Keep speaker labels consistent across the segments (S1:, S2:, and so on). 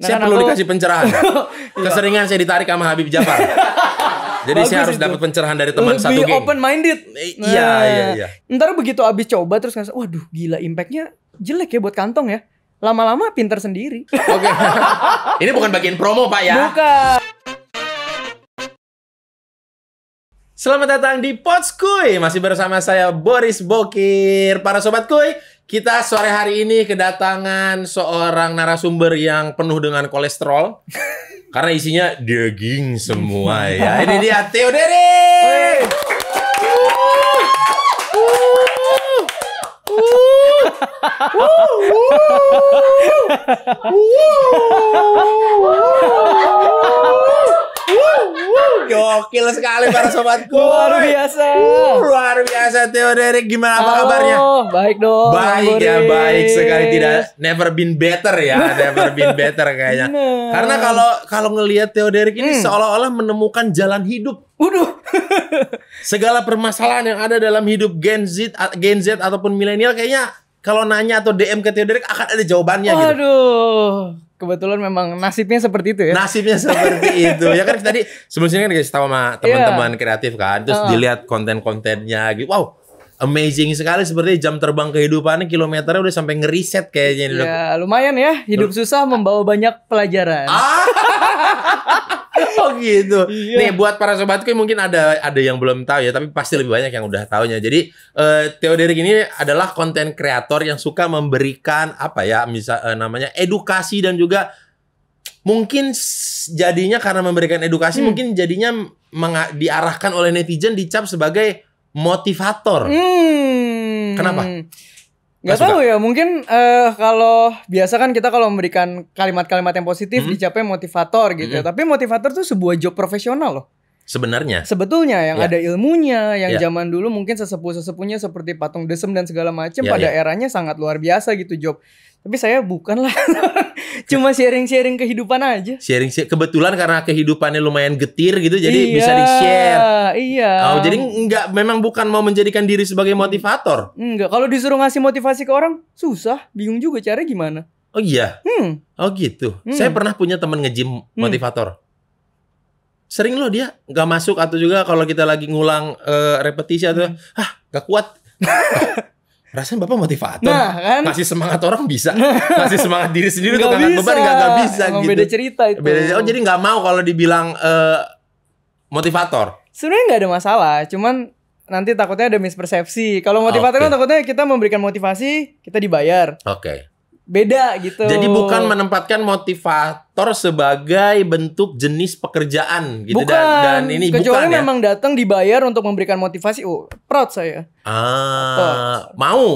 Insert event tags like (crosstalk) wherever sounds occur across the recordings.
S1: Nah, saya kan perlu aku... dikasih pencerahan. (laughs) Iya. Keseringan saya ditarik sama Habib Jafar. (laughs) Jadi saya harus dapat pencerahan dari teman Lebih satu geng. open
S2: minded. Eh, iya, nah, iya, iya, iya. Ntar begitu abis coba terus ngerasa, waduh gila impactnya jelek ya buat kantong ya. Lama-lama pinter sendiri. Oke.
S1: (laughs) Ini bukan bagian promo, Pak ya. Bukan. Selamat datang di Pots Kuy. Masih bersama saya Boris Bokir. Para sobat Kuy, kita sore hari ini kedatangan seorang narasumber yang penuh dengan kolesterol. (laughs) Karena isinya daging semua ya. (laughs) Ini dia Theo Dede gokil sekali para sobatku. Luar biasa. Uh, luar biasa Theo Derek gimana apa Halo, kabarnya? Oh, baik dong. Baik ya, baik sekali tidak never been better ya, (laughs) never been better kayaknya. nah. Karena kalau kalau ngelihat Theo Derek ini hmm. seolah-olah menemukan jalan hidup. Waduh. (laughs) Segala permasalahan yang ada dalam hidup Gen Z, Gen Z ataupun milenial kayaknya kalau nanya atau DM ke Theo Derek akan ada jawabannya gitu. Waduh.
S2: gitu. Aduh kebetulan memang nasibnya seperti itu ya. Nasibnya seperti (laughs) itu. Ya
S1: kan tadi sebelumnya kan guys tahu sama iya. teman-teman yeah. kreatif kan, terus uh. dilihat konten-kontennya gitu. Wow, amazing sekali seperti jam terbang kehidupannya kilometernya udah sampai ngeriset kayaknya. Ya,
S2: lumayan ya, hidup susah membawa banyak pelajaran. Ah.
S1: (laughs) oh gitu. Iya. Nih buat para sobatku yang mungkin ada ada yang belum tahu ya, tapi pasti lebih banyak yang udah tahunya. Jadi uh, eh, Theoderik ini adalah konten kreator yang suka memberikan apa ya, misal uh, namanya edukasi dan juga mungkin jadinya karena memberikan edukasi hmm. mungkin jadinya diarahkan oleh netizen dicap sebagai motivator. Hmm. Kenapa? Gak, tau tahu ya,
S2: mungkin uh, kalau biasa kan kita kalau memberikan kalimat-kalimat yang positif hmm. dicapai motivator gitu ya. hmm. ya. Tapi motivator tuh sebuah job profesional loh. Sebenarnya. Sebetulnya yang yeah. ada ilmunya, yang yeah. zaman dulu mungkin sesepuh-sesepuhnya seperti patung desem dan segala macam yeah, pada yeah. eranya sangat luar biasa gitu job. Tapi saya bukanlah (laughs) Cuma sharing-sharing kehidupan aja.
S1: Sharing kebetulan karena kehidupannya lumayan getir gitu jadi iya, bisa di-share.
S2: Iya. Oh, jadi nggak
S1: memang bukan mau menjadikan diri sebagai motivator.
S2: Enggak, kalau disuruh ngasih motivasi ke orang susah, bingung juga caranya gimana. Oh iya. Hmm.
S1: Oh gitu. Hmm. Saya pernah punya teman ngejim hmm. motivator. Sering loh dia nggak masuk atau juga kalau kita lagi ngulang uh, repetisi atau hmm. ah nggak kuat (laughs) rasanya bapak motivator nah, kan? ngasih semangat orang bisa nah. ngasih semangat diri sendiri gak tuh bisa. beban gak, gak bisa Emang gitu beda cerita itu beda oh jadi nggak mau kalau dibilang uh, motivator
S2: sebenarnya nggak ada masalah cuman nanti takutnya ada mispersepsi kalau motivator kan okay. takutnya kita memberikan motivasi kita dibayar oke beda gitu. Jadi bukan menempatkan motivator
S1: sebagai bentuk jenis pekerjaan gitu bukan, dan, dan ini kecuali bukan ya. memang
S2: datang dibayar untuk memberikan motivasi. Oh, proud saya.
S1: Ah, proud. mau.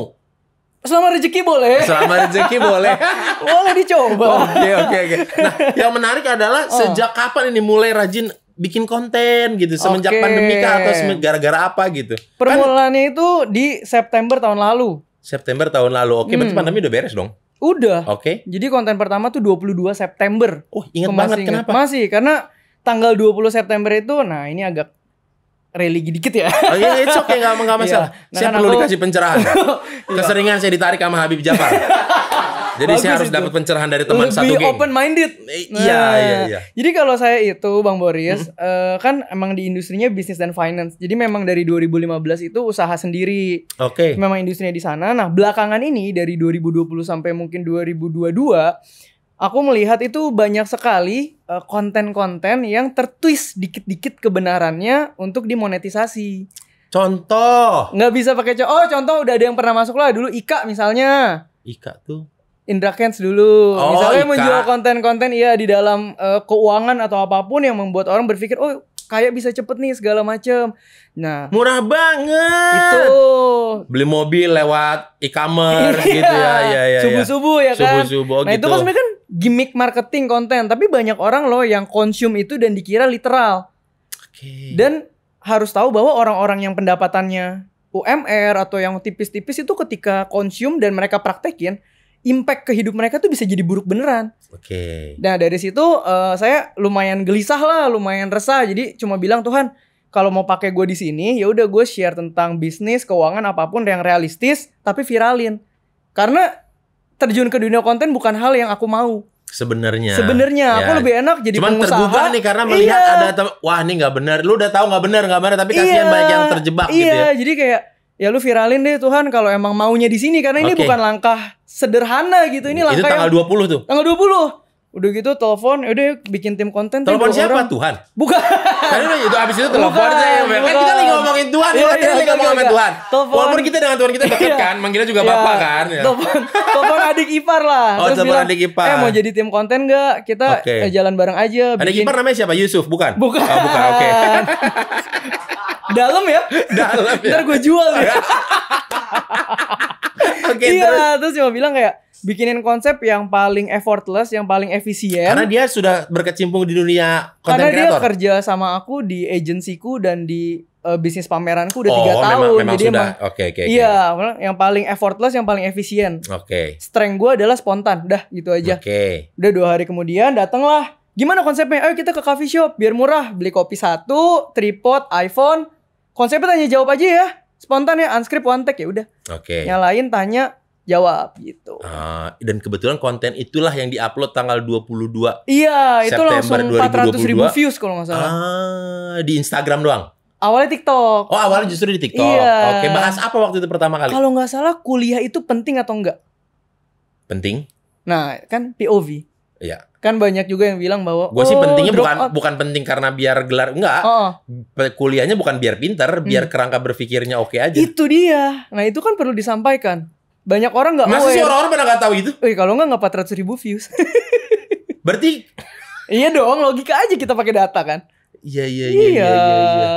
S2: Selama rezeki boleh. Selama rezeki boleh.
S1: (laughs) boleh dicoba. Oke oke oke. Nah, yang menarik adalah oh. sejak kapan ini mulai rajin bikin konten gitu semenjak okay. pandemi kah atau gara-gara apa gitu? Kan
S2: Permulaannya kan, itu di September tahun lalu.
S1: September tahun lalu. Oke, okay, hmm. berarti pandemi udah beres dong.
S2: Udah. Oke. Okay. Jadi konten pertama tuh 22 September. Oh, ingat banget ingat. kenapa? Masih karena tanggal 20 September itu nah ini agak religi dikit ya. Oh, iya, it's okay, gak, gak iya. masalah. Nah, saya kan perlu aku... dikasih pencerahan. (laughs)
S1: Iya. Keseringan saya ditarik sama Habib Jafar. (laughs) Jadi Bagus saya harus dapat pencerahan dari teman Lebih satu geng. open minded. Eh, iya, nah, iya, iya, iya.
S2: Jadi kalau saya itu Bang Boris hmm. uh, kan emang di industrinya bisnis dan finance. Jadi memang dari 2015 itu usaha sendiri. Oke. Okay. Memang industrinya di sana. Nah, belakangan ini dari 2020 sampai mungkin 2022 aku melihat itu banyak sekali Eh, konten-konten yang tertwist dikit-dikit kebenarannya untuk dimonetisasi. Contoh. Nggak bisa pakai co oh contoh udah ada yang pernah masuk lah dulu Ika misalnya.
S1: Ika tuh.
S2: Indra Kens dulu, oh, misalnya Ika. menjual konten-konten ya di dalam uh, keuangan atau apapun yang membuat orang berpikir oh kayak bisa cepet nih segala macem. Nah, murah banget. Itu
S1: beli mobil lewat e-commerce iya. gitu ya, ya, ya. Subuh-subuh ya kan. Subuh-subuh. Oh nah gitu. itu kan sebenarnya kan
S2: gimmick marketing konten, tapi banyak orang loh yang konsum itu dan dikira literal. Okay. Dan harus tahu bahwa orang-orang yang pendapatannya UMR atau yang tipis-tipis itu ketika konsum dan mereka praktekin, impact ke hidup mereka tuh bisa jadi buruk beneran. Oke. Okay. Nah dari situ uh, saya lumayan gelisah lah, lumayan resah. Jadi cuma bilang Tuhan, kalau mau pakai gue di sini, ya udah gue share tentang bisnis, keuangan apapun yang realistis, tapi viralin. Karena terjun ke dunia konten bukan hal yang aku mau
S1: sebenarnya sebenarnya ya. aku lebih enak jadi cuman pengusaha. tergugah nih karena melihat iya. ada wah ini nggak benar lu udah tahu nggak benar nggak benar tapi kasihan iya. banyak yang terjebak gitu iya. gitu ya Iya
S2: jadi kayak ya lu viralin deh Tuhan kalau emang maunya di sini karena okay. ini bukan langkah sederhana gitu ini langkah itu tanggal yang, 20 tuh tanggal 20 Udah gitu telepon, udah bikin tim konten. Telepon siapa? Orang.
S1: Tuhan. Bukan. Kan udah itu abis itu telepon Kan kita lagi ngomongin Tuhan, iya, kita lagi ngomongin Tuhan. Iya. Telepon. Walaupun kita dengan Tuhan kita deket iya. kan, manggilnya juga iya. Bapak kan. Iya. Telepon,
S2: telepon adik ipar lah. Oh, Terus telepon adik ipar. Eh mau jadi tim konten gak? Kita okay. Eh, jalan bareng aja. Bikin... Adik ipar namanya
S1: siapa? Yusuf, bukan? Bukan. Oh, bukan, oke. Okay. (laughs) Dalam ya? Dalam ya. Ntar gue jual ya.
S2: (laughs) okay, iya, terus. terus cuma bilang kayak bikinin konsep yang paling effortless, yang paling efisien. Karena dia sudah berkecimpung
S1: di dunia konten Karena creator. dia
S2: kerja sama aku di agensiku dan di uh, bisnis pameranku udah oh, tiga oh, tahun. Memang, memang Jadi sudah. emang
S1: oke oke. iya,
S2: yang paling effortless, yang paling efisien. Oke. Okay. Strength gue adalah spontan, dah gitu aja. Oke. Okay. Udah dua hari kemudian datanglah. Gimana konsepnya? Ayo kita ke coffee shop biar murah. Beli kopi satu, tripod, iPhone, konsepnya tanya jawab aja ya spontan ya unscript one take ya udah oke okay. yang lain tanya jawab gitu.
S1: uh, dan kebetulan konten itulah yang diupload tanggal 22
S2: Iya, itu September langsung 400 ribu views kalau nggak
S1: salah. Ah, di Instagram doang?
S2: Awalnya TikTok. Oh,
S1: awalnya justru di TikTok. Iya. Oke, bahas apa waktu itu pertama kali? Kalau
S2: nggak salah kuliah itu penting atau enggak? Penting. Nah, kan POV. Iya. Kan banyak juga yang bilang bahwa Gue oh, sih pentingnya bukan
S1: out. bukan penting karena biar gelar enggak. Oh. Kuliahnya bukan biar pinter, biar hmm. kerangka berpikirnya oke okay aja. Itu
S2: dia. Nah, itu kan perlu disampaikan. Banyak orang nggak mau sih orang-orang pada nggak
S1: tahu itu? Eh, kalau nggak nggak 400 ribu views. (laughs) Berarti Iya dong, logika aja kita pakai data kan. Iya iya iya iya iya. iya. iya.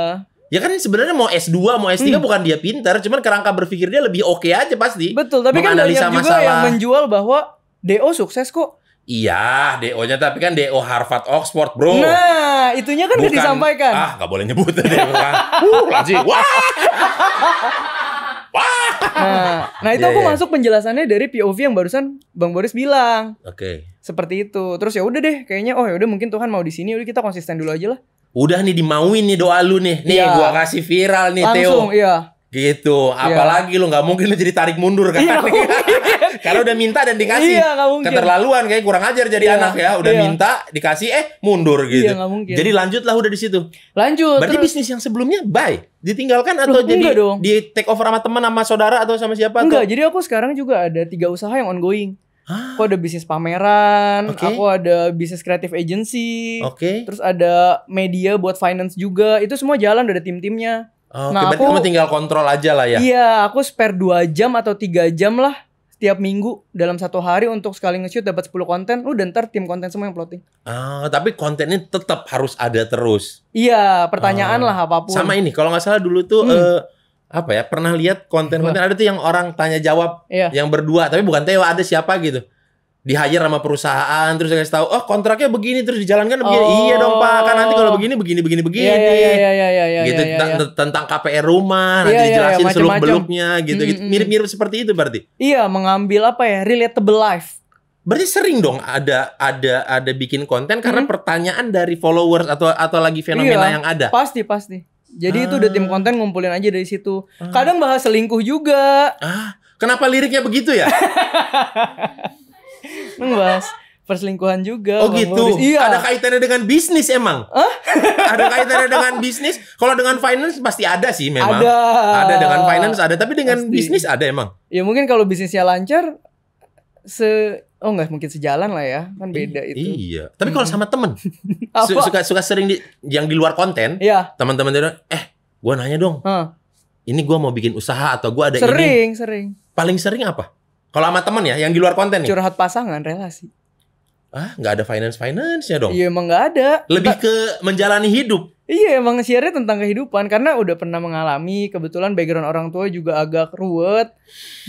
S1: Ya kan sebenarnya mau S2 mau S3 hmm. bukan dia pinter cuman kerangka berpikirnya lebih oke okay aja pasti. Betul, tapi kan banyak juga masalah. yang menjual bahwa DO sukses kok. Iya, DO-nya tapi kan DO Harvard Oxford, Bro.
S2: Nah, itunya kan udah disampaikan. Ah,
S1: gak boleh nyebut DO ya, kan?
S2: uh, Wah. (laughs) Wah. Nah, nah itu yeah, aku yeah. masuk penjelasannya dari POV yang barusan Bang Boris bilang. Oke. Okay. Seperti itu. Terus ya udah deh, kayaknya oh ya udah mungkin Tuhan mau di sini, udah kita konsisten dulu aja lah.
S1: Udah nih dimauin nih doa lu nih. Nih yeah. gua kasih viral nih Langsung, Theo. Langsung, iya. Gitu, iya. apalagi yeah. lu nggak mungkin lu jadi tarik mundur kan? yeah, (laughs) Kalau udah minta dan dikasih, iya, mungkin. keterlaluan kayak kurang ajar jadi yeah. anak ya. Udah yeah. minta, dikasih, eh mundur iya, gitu. yeah, gak mungkin. Jadi lanjutlah udah di situ. Lanjut. Berarti terus. bisnis yang sebelumnya bye, ditinggalkan atau Loh, jadi dong. di take over sama teman, sama saudara atau sama siapa? Enggak, atau? jadi aku
S2: sekarang juga ada tiga usaha yang ongoing. Hah? Aku ada bisnis pameran, okay. aku ada bisnis kreatif agency, okay. terus ada media buat finance juga. Itu semua jalan udah ada tim-timnya. Oh, nah, aku kamu tinggal
S1: kontrol aja lah ya. Iya,
S2: aku spare 2 jam atau 3 jam lah setiap minggu dalam satu hari untuk sekali nge-shoot dapat 10 konten, udah ntar tim konten semua yang plotting.
S1: Ah, tapi kontennya tetap harus ada terus. Iya, pertanyaan ah. lah apapun. Sama ini, kalau nggak salah dulu tuh hmm. eh, apa ya, pernah lihat konten-konten ada tuh yang orang tanya jawab iya. yang berdua, tapi bukan Teo ada siapa gitu di hire sama perusahaan terus dikasih tahu oh kontraknya begini terus dijalankan begini oh. iya dong pak kan nanti kalau oh. begini begini begini begini yeah, yeah, yeah, yeah, iya, iya, gitu yeah, yeah, yeah. tentang KPR rumah nanti yeah, iya, dijelasin yeah, yeah, seluk beluknya gitu mm, gitu mirip-mirip seperti itu berarti
S2: iya mengambil apa ya relatable life berarti sering dong
S1: ada ada ada bikin konten karena mm. pertanyaan dari followers atau atau lagi fenomena iya, yang ada pasti pasti jadi
S2: ah. itu udah tim ah. konten ngumpulin aja dari situ ah. kadang bahas selingkuh juga ah kenapa liriknya begitu ya (laughs) Membahas perselingkuhan juga. Oh gitu. Iya. Ada
S1: kaitannya dengan bisnis emang? Huh? (laughs) ada kaitannya dengan bisnis? Kalau dengan finance pasti ada sih memang. Ada. Ada dengan finance ada, tapi dengan pasti. bisnis ada emang. Ya mungkin kalau
S2: bisnisnya lancar se oh enggak mungkin sejalan lah ya. Kan beda itu. Iya. Tapi
S1: kalau hmm. sama temen (laughs) suka suka sering di yang di luar konten, iya. teman-teman dia eh gue nanya dong. Huh. Ini gue mau bikin usaha atau gue ada sering, ini. Sering, sering. Paling sering apa? Kalau sama temen ya, yang di luar konten nih.
S2: Curhat pasangan, relasi.
S1: Ah, nggak ada finance finance-nya dong.
S2: Iya, emang nggak ada. Lebih ke menjalani hidup. Iya, emang share tentang kehidupan karena udah pernah mengalami. Kebetulan background orang tua juga agak ruwet.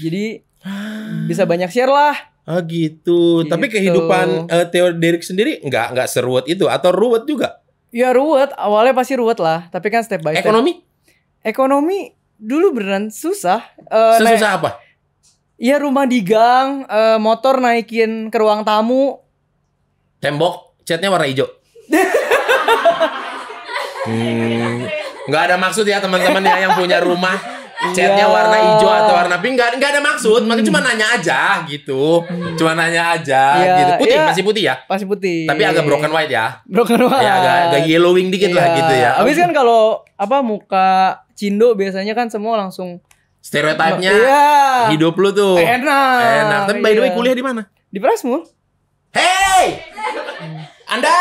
S2: Jadi ah. bisa banyak share lah.
S1: Ah gitu. gitu. Tapi kehidupan uh, eh, Theo Derek sendiri nggak nggak seruwet itu atau ruwet juga?
S2: Ya ruwet. Awalnya pasti ruwet lah. Tapi kan step by step. Ekonomi? Ekonomi dulu beneran susah. Uh,
S1: Sesusah apa?
S2: Iya rumah di gang, uh, motor naikin ke ruang tamu.
S1: Tembok, catnya warna hijau. hmm, nggak ada maksud ya teman-teman ya yang punya rumah catnya yeah. warna hijau atau warna pink Gak, nggak ada maksud, hmm. makanya cuma nanya aja gitu, hmm. cuma nanya aja yeah, gitu. Putih yeah. masih putih ya?
S2: Masih putih. Tapi agak broken
S1: white ya? Broken white. Ya agak, agak yellowing dikit yeah. lah iya. gitu ya. Abis kan
S2: kalau apa muka cindo biasanya kan semua langsung
S1: stereotipnya iya. hidup lu tuh eh, enak enak tapi by the way iya. kuliah di mana di prasmu hey anda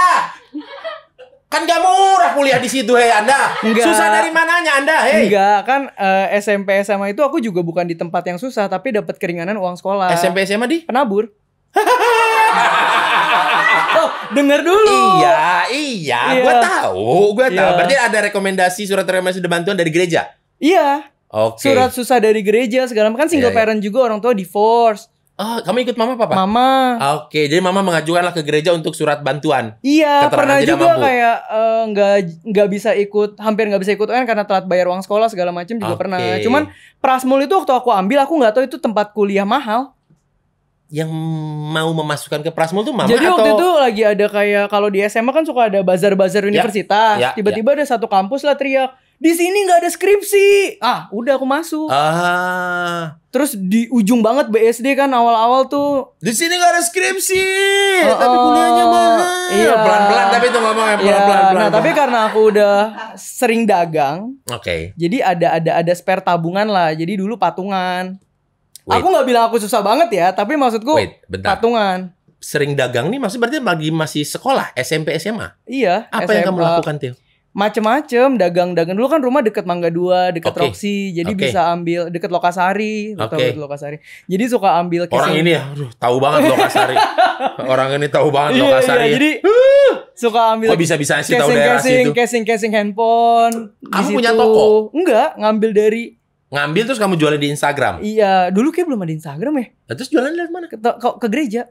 S1: kan gak murah kuliah di situ hei Anda. Enggak. Susah dari mananya Anda hei? Enggak,
S2: kan uh, eh, SMP SMA itu aku juga bukan di tempat yang susah tapi dapat keringanan
S1: uang sekolah. SMP SMA di? Penabur. (laughs) oh, denger dulu. Iya, iya, iya. gua tahu, gua tahu. Iya. Berarti ada rekomendasi surat rekomendasi bantuan dari gereja? Iya. Okay. Surat
S2: susah dari gereja segala macam kan iya, single yeah, parent juga orang tua divorce. Oh, kamu ikut mama papa? Mama.
S1: Oke, okay, jadi mama mengajukanlah ke gereja untuk surat bantuan. Iya, pernah juga mampu. kayak
S2: eh, nggak uh, nggak bisa ikut, hampir nggak bisa ikut UN karena telat bayar uang sekolah segala macam juga okay. pernah. Cuman Prasmul itu waktu aku ambil aku nggak tahu itu tempat kuliah mahal.
S1: Yang mau memasukkan ke Prasmul tuh mama Jadi atau... waktu itu
S2: lagi ada kayak kalau di SMA kan suka ada bazar-bazar ya, universitas. Tiba-tiba ya, ya, ya. ada satu kampus lah teriak di sini nggak ada skripsi. Ah, udah aku masuk.
S1: Ah.
S2: Terus di ujung banget BSD kan awal-awal tuh. Di sini nggak ada
S1: skripsi,
S2: uh, tapi oh, kuliahnya oh. mahal. Iya. Pelan-pelan tapi itu ngomongnya iya. pelan-pelan. Iya, nah, tapi karena aku udah sering dagang. Oke. Okay. Jadi ada ada ada spare tabungan lah. Jadi dulu patungan.
S1: Wait. Aku nggak bilang aku susah banget ya, tapi maksudku Wait, bentar. patungan. Sering dagang nih masih berarti bagi masih sekolah SMP SMA.
S2: Iya. Apa SMA. yang kamu lakukan Tio? macem-macem dagang-dagang dulu kan rumah deket Mangga Dua, deket okay. Roxy, jadi okay. bisa ambil deket Lokasari, okay. deket Lokasari. Jadi suka ambil kesini. orang ini ya,
S1: aduh, tahu banget Lokasari. (laughs) orang ini tahu banget Lokasari. Iya, iya, jadi
S2: suka ambil Kok bisa-bisa sih tahu daerah casing, Casing, casing handphone. Kamu disitu. punya
S1: toko? Enggak,
S2: ngambil dari
S1: Ngambil terus kamu jualin di Instagram?
S2: Iya, dulu kayak belum ada Instagram ya. Nah, terus jualan dari mana? Ke, ke, ke gereja.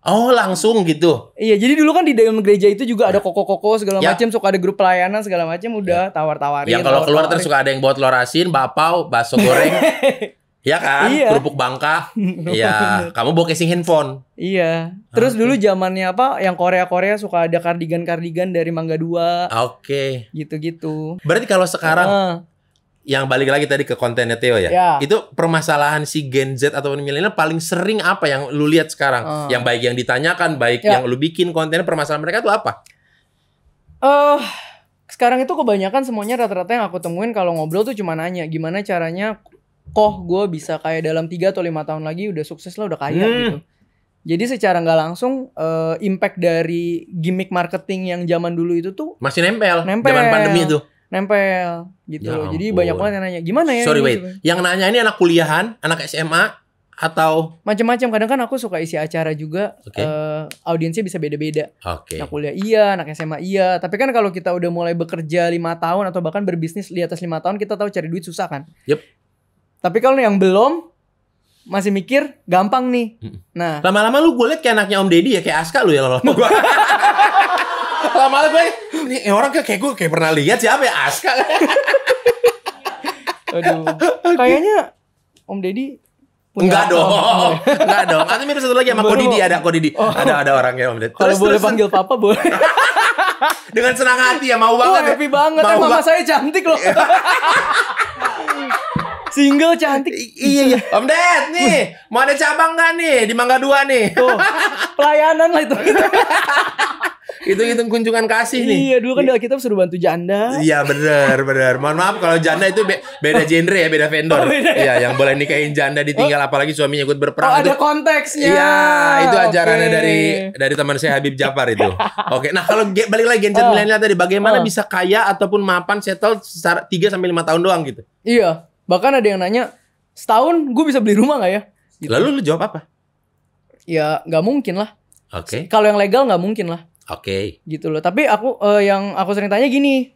S2: Oh langsung gitu. Iya jadi dulu kan di dalam gereja itu juga ada ya. koko-koko segala ya. macam suka ada grup pelayanan segala macam udah ya. tawar-tawarin. Ya kalau keluar terus
S1: suka ada yang buat telur asin, bapau, bakso goreng. (laughs) ya kan? Iya. Kerupuk bangka.
S2: (laughs) Iya.
S1: Kamu bawa casing handphone.
S2: Iya. Ah, terus okay. dulu zamannya apa? Yang Korea-Korea suka ada kardigan-kardigan dari Mangga Dua. Ah, oke. Okay. Gitu-gitu.
S1: Berarti kalau sekarang uh yang balik lagi tadi ke kontennya Theo ya. ya. Itu permasalahan si Gen Z atau milenial paling sering apa yang lu lihat sekarang? Hmm. Yang baik yang ditanyakan, baik ya. yang lu bikin kontennya permasalahan mereka tuh apa?
S2: Eh uh, sekarang itu kebanyakan semuanya rata-rata yang aku temuin kalau ngobrol tuh cuma nanya gimana caranya kok gue bisa kayak dalam 3 atau lima tahun lagi udah sukses lah udah kaya hmm. gitu. Jadi secara nggak langsung uh, impact dari gimmick marketing yang zaman dulu itu tuh masih nempel. Nempel. Zaman pandemi itu nempel
S1: gitu ya loh. Jadi banyak banget
S2: yang nanya, gimana ya? Sorry ini? wait, yang nanya ini
S1: anak kuliahan, anak SMA
S2: atau macam-macam kadang kan aku suka isi acara juga okay. uh, eh, audiensnya bisa beda-beda okay. anak kuliah iya anak SMA iya tapi kan kalau kita udah mulai bekerja lima tahun atau bahkan berbisnis di atas lima tahun kita tahu cari duit susah kan yep. tapi kalau yang belum masih mikir
S1: gampang nih nah lama-lama lu gue liat kayak anaknya Om Deddy ya kayak Aska lu ya lama-lama. (laughs) (laughs) Lama-lama gue, ini orang kayak gue kayak pernah lihat siapa ya Aska. (laughs) Aduh.
S2: Kayaknya Om Deddy
S1: Enggak dong. Enggak dong. Atau mirip satu lagi sama Kodidi ada Kodidi. Oh. Ada ada orang orangnya Om Deddy. Kalau boleh terus. panggil papa boleh. (laughs) Dengan senang hati ya mau banget. Wah, ya. happy ya. banget. Mau kan mama saya cantik loh.
S2: (laughs)
S1: Single cantik. I iya iya. Om Ded nih, mau ada cabang gak nih di Mangga Dua nih? Tuh, pelayanan lah itu itu hitung kunjungan kasih nih. Iya, dulu kan doa iya. kita suruh bantu janda. Iya, benar, benar. Mohon maaf kalau janda itu be beda genre ya, beda vendor. Oh, beda. Iya, yang boleh nikahin janda ditinggal oh. apalagi suaminya ikut berperang. Oh, ada itu. konteksnya. Iya, itu ajarannya okay. dari dari teman saya Habib Jafar itu. (laughs) Oke. Okay. Nah, kalau balik lagi Z oh. milenial tadi bagaimana oh. bisa kaya ataupun mapan settle 3 sampai 5 tahun doang gitu. Iya. Bahkan ada yang nanya, "Setahun gue bisa beli rumah gak ya?" Gitu. Lalu lu jawab apa?
S2: Ya, nggak mungkin lah. Oke. Okay. Kalau yang legal nggak mungkin lah. Oke. Okay. Gitu loh. Tapi aku uh, yang aku sering tanya gini,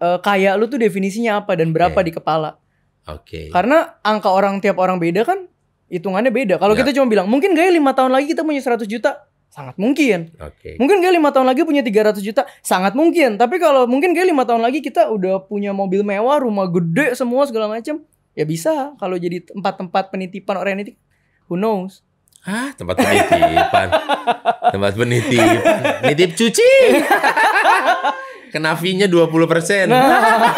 S2: uh, kaya lu tuh definisinya apa dan berapa okay. di kepala? Oke. Okay. Karena angka orang tiap orang beda kan, hitungannya beda. Kalau ya. kita cuma bilang mungkin gaya lima tahun lagi kita punya 100 juta, sangat mungkin. Okay. Mungkin gaya lima tahun lagi punya 300 juta, sangat mungkin. Tapi kalau mungkin gaya lima tahun lagi kita udah punya mobil mewah, rumah gede semua segala macam, ya bisa. Kalau jadi tempat-tempat penitipan orang ini, who knows?
S1: Hah, tempat penitipan. tempat penitipan. Nitip cuci. Kena fee-nya 20%. persen. Nah.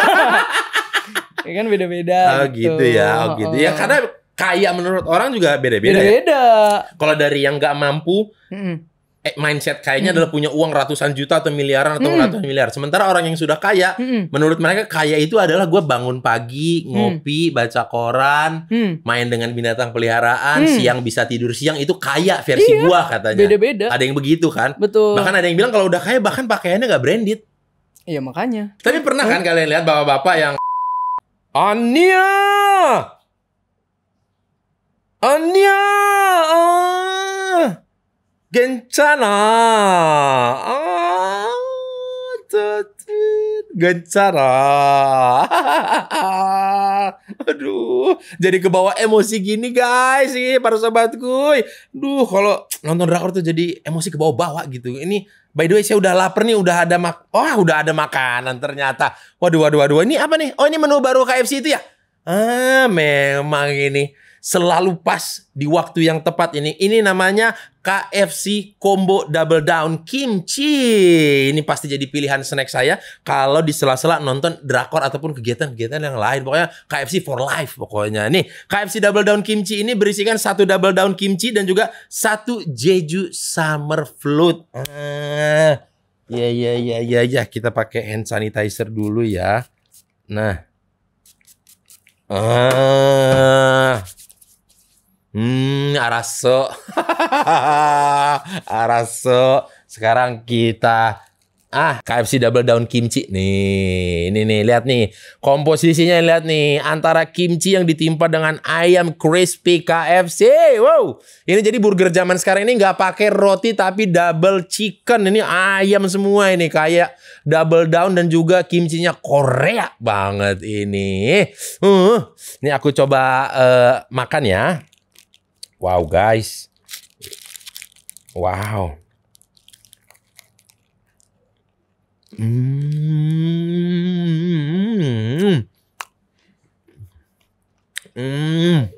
S1: ya kan
S2: beda-beda. Oh gitu, gitu ya. Oh gitu. Oh. Ya karena
S1: kaya menurut orang juga beda-beda. Ya. Beda-beda. Ya? Kalau dari yang nggak mampu, mm Eh, mindset kayaknya mm. adalah punya uang ratusan juta atau miliaran atau mm. ratusan miliar. Sementara orang yang sudah kaya, mm. menurut mereka kaya itu adalah gue bangun pagi, hmm. ngopi, mm. baca koran, mm. main dengan binatang peliharaan, mm. siang bisa tidur siang itu kaya versi iya, gue katanya. Beda-beda. Ada yang begitu kan? Betul. Bahkan ada yang bilang kalau udah kaya bahkan pakaiannya gak branded. Iya makanya. Tapi pernah kan hmm. kalian lihat bapak-bapak yang Ania, Ania, oh. Gencana. Ah, Gencana. (laughs) Aduh, jadi kebawa emosi gini guys sih para sobatku. Duh, kalau nonton drakor tuh jadi emosi kebawa-bawa gitu. Ini by the way saya udah lapar nih, udah ada mak Wah, oh, udah ada makanan ternyata. Waduh, waduh, waduh. Ini apa nih? Oh, ini menu baru KFC itu ya? Ah, memang ini selalu pas di waktu yang tepat ini. Ini namanya KFC Combo Double Down Kimchi. Ini pasti jadi pilihan snack saya kalau di sela-sela nonton drakor ataupun kegiatan-kegiatan yang lain. Pokoknya KFC for life pokoknya. Nih, KFC Double Down Kimchi ini berisikan satu Double Down Kimchi dan juga satu Jeju Summer Float. Ah, ya, ya, ya, ya, ya. Kita pakai hand sanitizer dulu ya. Nah. Ah. Hmm, Araso. (laughs) Araso. Sekarang kita ah KFC double down kimchi nih. Ini nih lihat nih komposisinya lihat nih antara kimchi yang ditimpa dengan ayam crispy KFC. Wow. Ini jadi burger zaman sekarang ini nggak pakai roti tapi double chicken. Ini ayam semua ini kayak double down dan juga kimchinya Korea banget ini. Uh, ini aku coba uh, makan ya. Wow, guys. Wow. Mm. Hmm.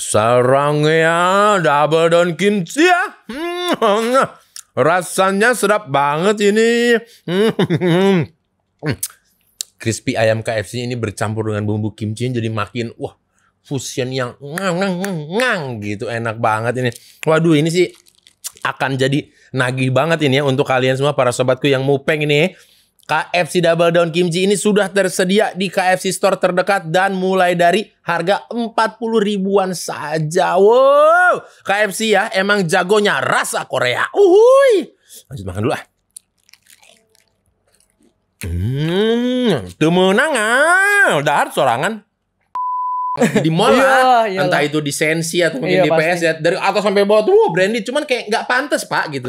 S1: Sarangnya double don kimchi ya. Hmm. Rasanya sedap banget ini. Crispy ayam KFC ini bercampur dengan bumbu kimchi jadi makin wah fusion yang ngang ngang ngang gitu enak banget ini. Waduh ini sih akan jadi nagih banget ini ya untuk kalian semua para sobatku yang mau peng ini. Ya. KFC Double Down Kimchi ini sudah tersedia di KFC Store terdekat dan mulai dari harga 40 ribuan saja. Wow, KFC ya emang jagonya rasa Korea. Uhuy. Lanjut makan dulu ah. Hmm, temenang ah, udah sorangan di mall iya, iya entah itu di Sensi atau mungkin iya, di PS ya dari atas sampai bawah tuh wow, branded cuman kayak nggak pantas pak gitu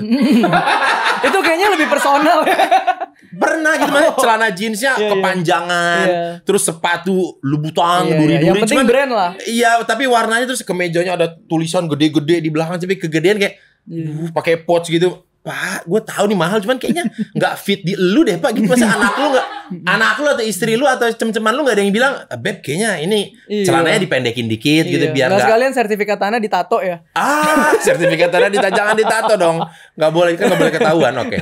S1: (laughs) itu kayaknya lebih personal (laughs) pernah gitu oh. celana jeansnya yeah, iya. kepanjangan yeah. terus sepatu lubutang yeah, iya. duri-duri yeah. brand lah iya tapi warnanya terus kemejanya ada tulisan gede-gede di belakang tapi kegedean kayak yeah. pakai pouch gitu Pak, gue tahu nih mahal, cuman kayaknya nggak fit di lu deh Pak. Gitu masa anak lu nggak, anak lu atau istri lu atau cem-ceman lu nggak ada yang bilang, ah, beb kayaknya ini iya. celananya dipendekin dikit gitu, iya. gitu biar nggak. sekalian
S2: sertifikat tanah ditato ya?
S1: Ah, (laughs) sertifikat tanah ditato jangan ditato dong, nggak boleh kan nggak boleh ketahuan, oke. Okay.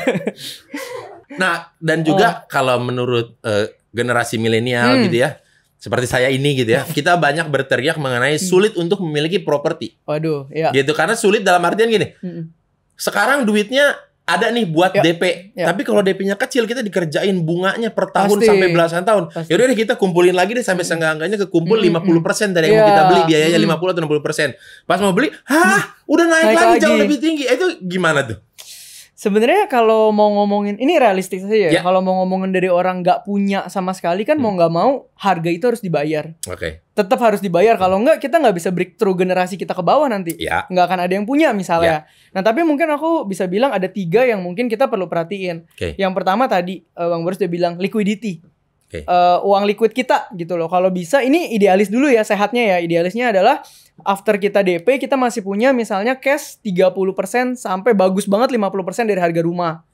S1: Nah dan juga oh. kalau menurut uh, generasi milenial hmm. gitu ya, seperti saya ini gitu ya. Kita banyak berteriak mengenai hmm. sulit untuk memiliki properti. Waduh, ya. Gitu karena sulit dalam artian gini. Hmm sekarang duitnya ada nih buat ya. DP. Ya. Tapi kalau DP-nya kecil kita dikerjain bunganya per tahun Pasti. sampai belasan tahun. Ya udah deh kita kumpulin lagi deh sampai hmm. senggangannya kekumpul hmm, hmm, lima puluh persen dari yang mau kita iya. beli biayanya lima puluh atau enam puluh persen. Pas mau beli, hah, udah naik, naik lagi, lagi jauh lebih tinggi. itu gimana tuh?
S2: Sebenarnya kalau mau ngomongin ini realistis aja ya. Yeah. Kalau mau ngomongin dari orang nggak punya sama sekali kan hmm. mau nggak mau harga itu harus dibayar. Oke. Okay. Tetap harus dibayar. Kalau nggak kita nggak bisa break breakthrough generasi kita ke bawah nanti. Yeah. Nggak akan ada yang punya misalnya. Yeah. Nah tapi mungkin aku bisa bilang ada tiga yang mungkin kita perlu perhatiin. Okay. Yang pertama tadi eh, Bang Boris udah bilang liquidity okay. uh, eh, uang liquid kita gitu loh. Kalau bisa ini idealis dulu ya sehatnya ya. Idealisnya adalah after kita DP kita masih punya misalnya cash 30% sampai bagus banget 50% dari harga rumah.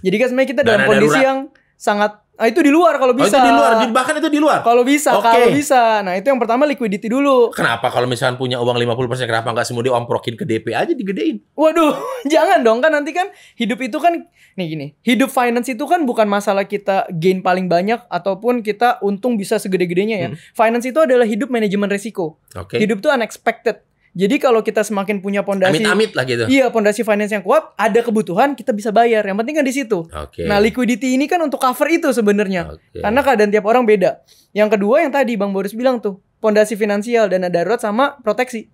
S2: Jadi kan sebenarnya kita dalam kondisi darurat. yang sangat Nah, itu di luar kalau bisa. Oh, itu di luar, bahkan itu di luar. Kalau bisa, okay. kalau bisa. Nah, itu yang pertama liquidity dulu.
S1: Kenapa kalau misalnya punya uang 50% kenapa nggak semua diomprokin ke DP aja digedein?
S2: Waduh, (laughs) jangan dong kan nanti kan hidup itu kan nih gini. Hidup finance itu kan bukan masalah kita gain paling banyak ataupun kita untung bisa segede-gedenya ya. Hmm. Finance itu adalah hidup manajemen resiko. Okay. Hidup itu unexpected. Jadi kalau kita semakin punya pondasi amit-amit lah gitu. Iya, pondasi finance yang kuat, ada kebutuhan kita bisa bayar. Yang penting kan di situ. Okay. Nah, liquidity ini kan untuk cover itu sebenarnya. Okay. Karena keadaan tiap orang beda. Yang kedua yang tadi Bang Boris bilang tuh, pondasi finansial dana darurat sama proteksi.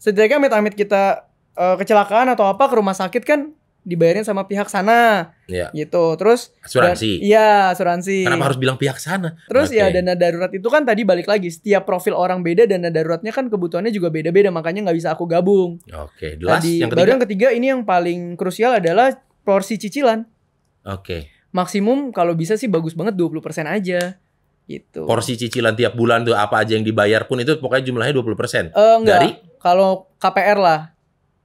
S2: Setidaknya amit-amit kita uh, kecelakaan atau apa ke rumah sakit kan dibayarin sama pihak sana. Iya. Gitu. Terus asuransi. Iya, asuransi. Kenapa harus bilang pihak sana? Terus okay. ya dana darurat itu kan tadi balik lagi setiap profil orang beda dana daruratnya kan kebutuhannya juga beda-beda makanya nggak bisa aku gabung. Oke,
S1: okay. jelas. yang ketiga. Baru yang
S2: ketiga ini yang paling krusial adalah porsi cicilan. Oke. Okay. Maksimum kalau bisa sih bagus banget 20%
S1: aja gitu. Porsi cicilan tiap bulan tuh apa aja yang dibayar pun itu pokoknya jumlahnya 20%. Eh uh, enggak. Dari
S2: kalau KPR lah.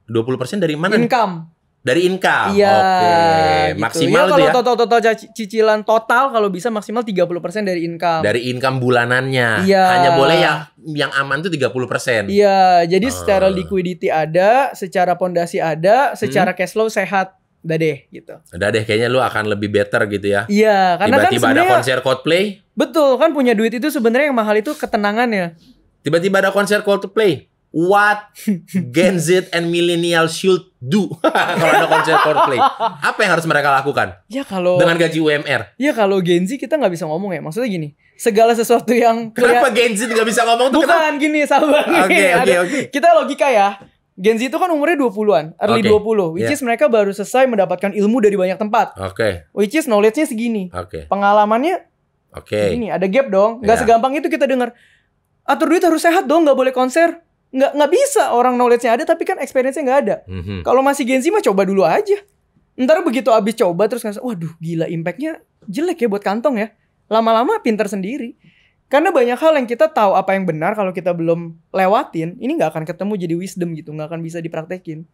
S1: 20% dari mana? Income dari income. Iya. Oke. Gitu. Maksimal ya, kalau ya. total,
S2: total cicilan total kalau bisa maksimal 30% dari income. Dari
S1: income bulanannya. Iya. Hanya boleh yang yang aman tuh 30%. Iya, jadi hmm. secara
S2: liquidity ada, secara pondasi ada, secara hmm. cash flow sehat udah deh gitu.
S1: Udah deh kayaknya lu akan lebih better gitu ya. Iya, karena kan tiba-tiba kan ada konser Coldplay. Betul, kan punya duit itu sebenarnya yang mahal itu ketenangan ya. Tiba-tiba ada konser Coldplay. What (laughs) Gen Z and millennial should do (laughs) kalau ada konser Coldplay? Apa yang harus mereka lakukan?
S2: Ya kalau dengan gaji UMR. Ya kalau Gen Z kita nggak bisa ngomong ya. Maksudnya gini, segala sesuatu yang kenapa Gen Z nggak bisa ngomong tuh? Bukan kenapa? gini sabar. Oke oke oke. Kita logika ya. Gen Z itu kan umurnya 20-an, early okay. 20, which yeah. is mereka baru selesai mendapatkan ilmu dari banyak tempat. Oke. Okay. Which is knowledge-nya segini. Oke. Okay. Pengalamannya Oke. Okay. Ini ada gap dong. Gak yeah. segampang itu kita dengar. Atur duit harus sehat dong, gak boleh konser nggak nggak bisa orang knowledge-nya ada tapi kan experience-nya nggak ada. Mm -hmm. Kalau masih Gen Z mah coba dulu aja. Ntar begitu abis coba terus ngerasa, waduh gila impact-nya jelek ya buat kantong ya. Lama-lama pinter sendiri. Karena banyak hal yang kita tahu apa yang benar kalau kita belum lewatin, ini nggak akan ketemu jadi wisdom gitu, nggak akan bisa dipraktekin.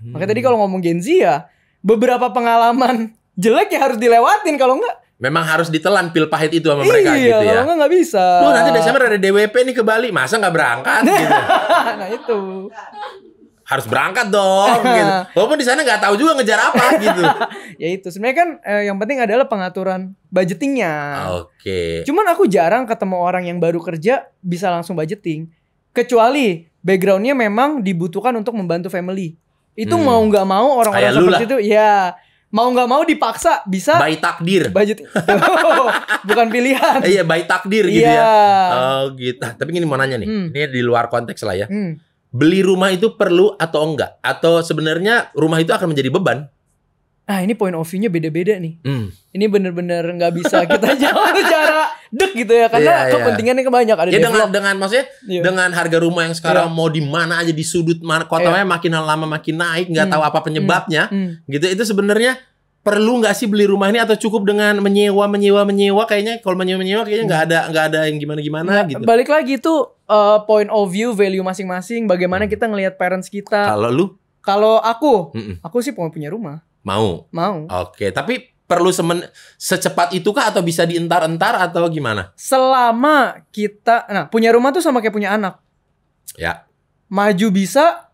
S2: Hmm. Makanya tadi hmm. kalau ngomong Gen Z ya, beberapa pengalaman (laughs) jelek ya harus dilewatin kalau nggak
S1: Memang harus ditelan pil pahit itu sama mereka iya, gitu ya. Iya,
S2: nggak bisa. Lu nanti
S1: Desember ada DWP nih ke Bali, masa nggak berangkat (laughs) gitu. nah itu. Harus berangkat dong (laughs) gitu. Walaupun di sana nggak tahu juga ngejar
S2: apa (laughs) gitu. ya itu. Sebenarnya kan eh, yang penting adalah pengaturan budgetingnya. Oke.
S1: Okay. Cuman
S2: aku jarang ketemu orang yang baru kerja bisa langsung budgeting. Kecuali backgroundnya memang dibutuhkan untuk membantu family. Itu hmm. mau nggak mau orang-orang seperti lah. itu ya mau nggak mau dipaksa bisa by
S1: takdir budget
S2: oh,
S1: bukan pilihan iya by takdir gitu yeah. ya iya. oh gitu tapi ini mau nanya nih hmm. ini di luar konteks lah ya hmm. beli rumah itu perlu atau enggak atau sebenarnya rumah itu akan menjadi beban
S2: Nah ini point of view-nya beda-beda nih. Mm. Ini bener-bener nggak bisa kita (laughs) jawab secara
S1: dek gitu ya karena yeah, yeah. kepentingannya kebanyak ada. Ya yeah, dengan dengan maksudnya yeah. dengan harga rumah yang sekarang yeah. mau di mana aja di sudut mana kota yeah. makin lama makin naik nggak mm. tahu apa penyebabnya Mm. gitu itu sebenarnya perlu nggak sih beli rumah ini atau cukup dengan menyewa menyewa menyewa kayaknya kalau menyewa menyewa kayaknya nggak hmm. ada nggak ada yang gimana gimana nah, gitu balik lagi itu uh, eh, point of view value
S2: masing-masing bagaimana hmm. kita ngelihat parents kita kalau lu kalau aku Mm-mm. aku sih pengen punya rumah
S1: Mau. Mau. Oke, tapi perlu semen secepat itu kah atau bisa dientar-entar atau gimana?
S2: Selama kita nah punya rumah tuh sama kayak punya anak.
S1: Ya. Maju
S2: bisa,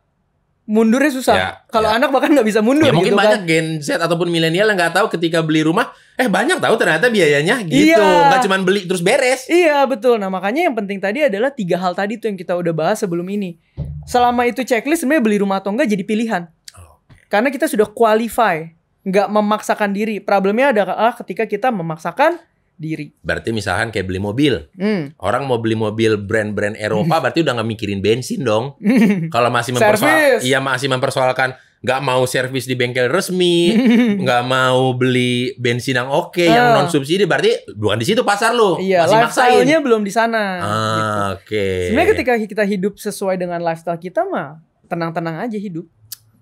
S2: mundurnya susah. Ya, Kalau ya. anak bahkan nggak bisa mundur. Ya, mungkin gitu kan. banyak kan.
S1: Gen Z ataupun milenial yang nggak tahu ketika beli rumah, eh banyak tahu ternyata biayanya gitu. Iya. Nggak cuma beli terus beres.
S2: Iya betul. Nah makanya yang penting tadi adalah tiga hal tadi tuh yang kita udah bahas sebelum ini. Selama itu checklist sebenarnya beli rumah atau enggak jadi pilihan. Karena kita sudah qualify, nggak memaksakan diri. Problemnya adalah ketika kita memaksakan
S1: diri. Berarti misalkan kayak beli mobil. Hmm. Orang mau beli mobil brand-brand Eropa (laughs) berarti udah nggak mikirin bensin dong. (laughs) Kalau masih mempersoal iya masih mempersoalkan nggak mau servis di bengkel resmi, (laughs) nggak mau beli bensin yang oke, okay, uh. yang ah. non subsidi, berarti bukan di situ pasar lo, iya, masih maksain. nya
S2: belum di sana. Ah, gitu.
S1: Oke. Okay. Sebenarnya ketika
S2: kita hidup sesuai dengan lifestyle kita mah tenang-tenang aja hidup.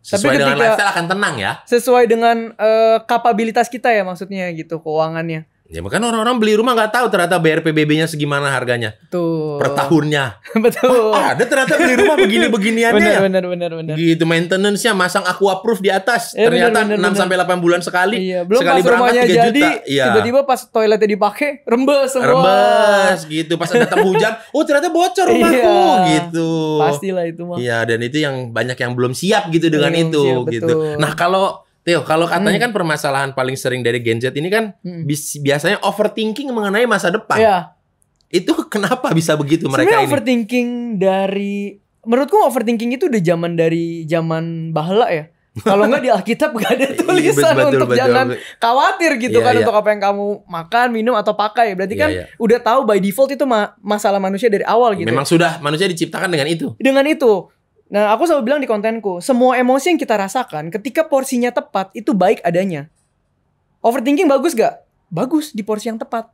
S1: Sesuai Tapi ketika, dengan lifestyle akan tenang ya.
S2: Sesuai dengan uh, kapabilitas kita ya maksudnya gitu keuangannya.
S1: Ya makanya orang-orang beli rumah nggak tahu ternyata BRPBB-nya segimana harganya. Tuh. Per tahunnya. (laughs) Betul. Oh, ada ternyata beli rumah begini-beginiannya. benar, ya? benar, benar, benar. Gitu maintenance-nya masang aqua proof di atas. Ya, ternyata enam 6 sampai 8 bulan sekali. Iya, belum sekali pas rumahnya 3 jadi, juta. Iya. Tiba-tiba
S2: pas toiletnya dipake rembes semua. Rembes
S1: gitu. Pas ada hujan, (laughs) oh ternyata bocor iya. rumahku iya. gitu. Pastilah itu mah. Iya, dan itu yang banyak yang belum siap gitu dengan belum itu siap, gitu. Nah, kalau Tio, kalau katanya hmm. kan permasalahan paling sering dari Gen Z ini kan hmm. biasanya overthinking mengenai masa depan. Iya. Itu (laughs) kenapa bisa begitu mereka Sebenarnya ini?
S2: overthinking dari menurutku overthinking itu udah zaman dari zaman bahla ya. Kalau nggak di Alkitab gak ada (laughs) iya, tulisan betul, untuk betul, jangan betul. khawatir gitu yeah, kan yeah. untuk apa yang kamu makan, minum atau pakai. Berarti yeah, kan yeah. udah tahu by default itu ma masalah manusia dari awal gitu. Memang ya. sudah manusia
S1: diciptakan dengan itu.
S2: Dengan itu. Nah, aku selalu bilang di kontenku, semua emosi yang kita rasakan ketika porsinya tepat itu baik adanya. Overthinking bagus gak? Bagus di porsi yang tepat.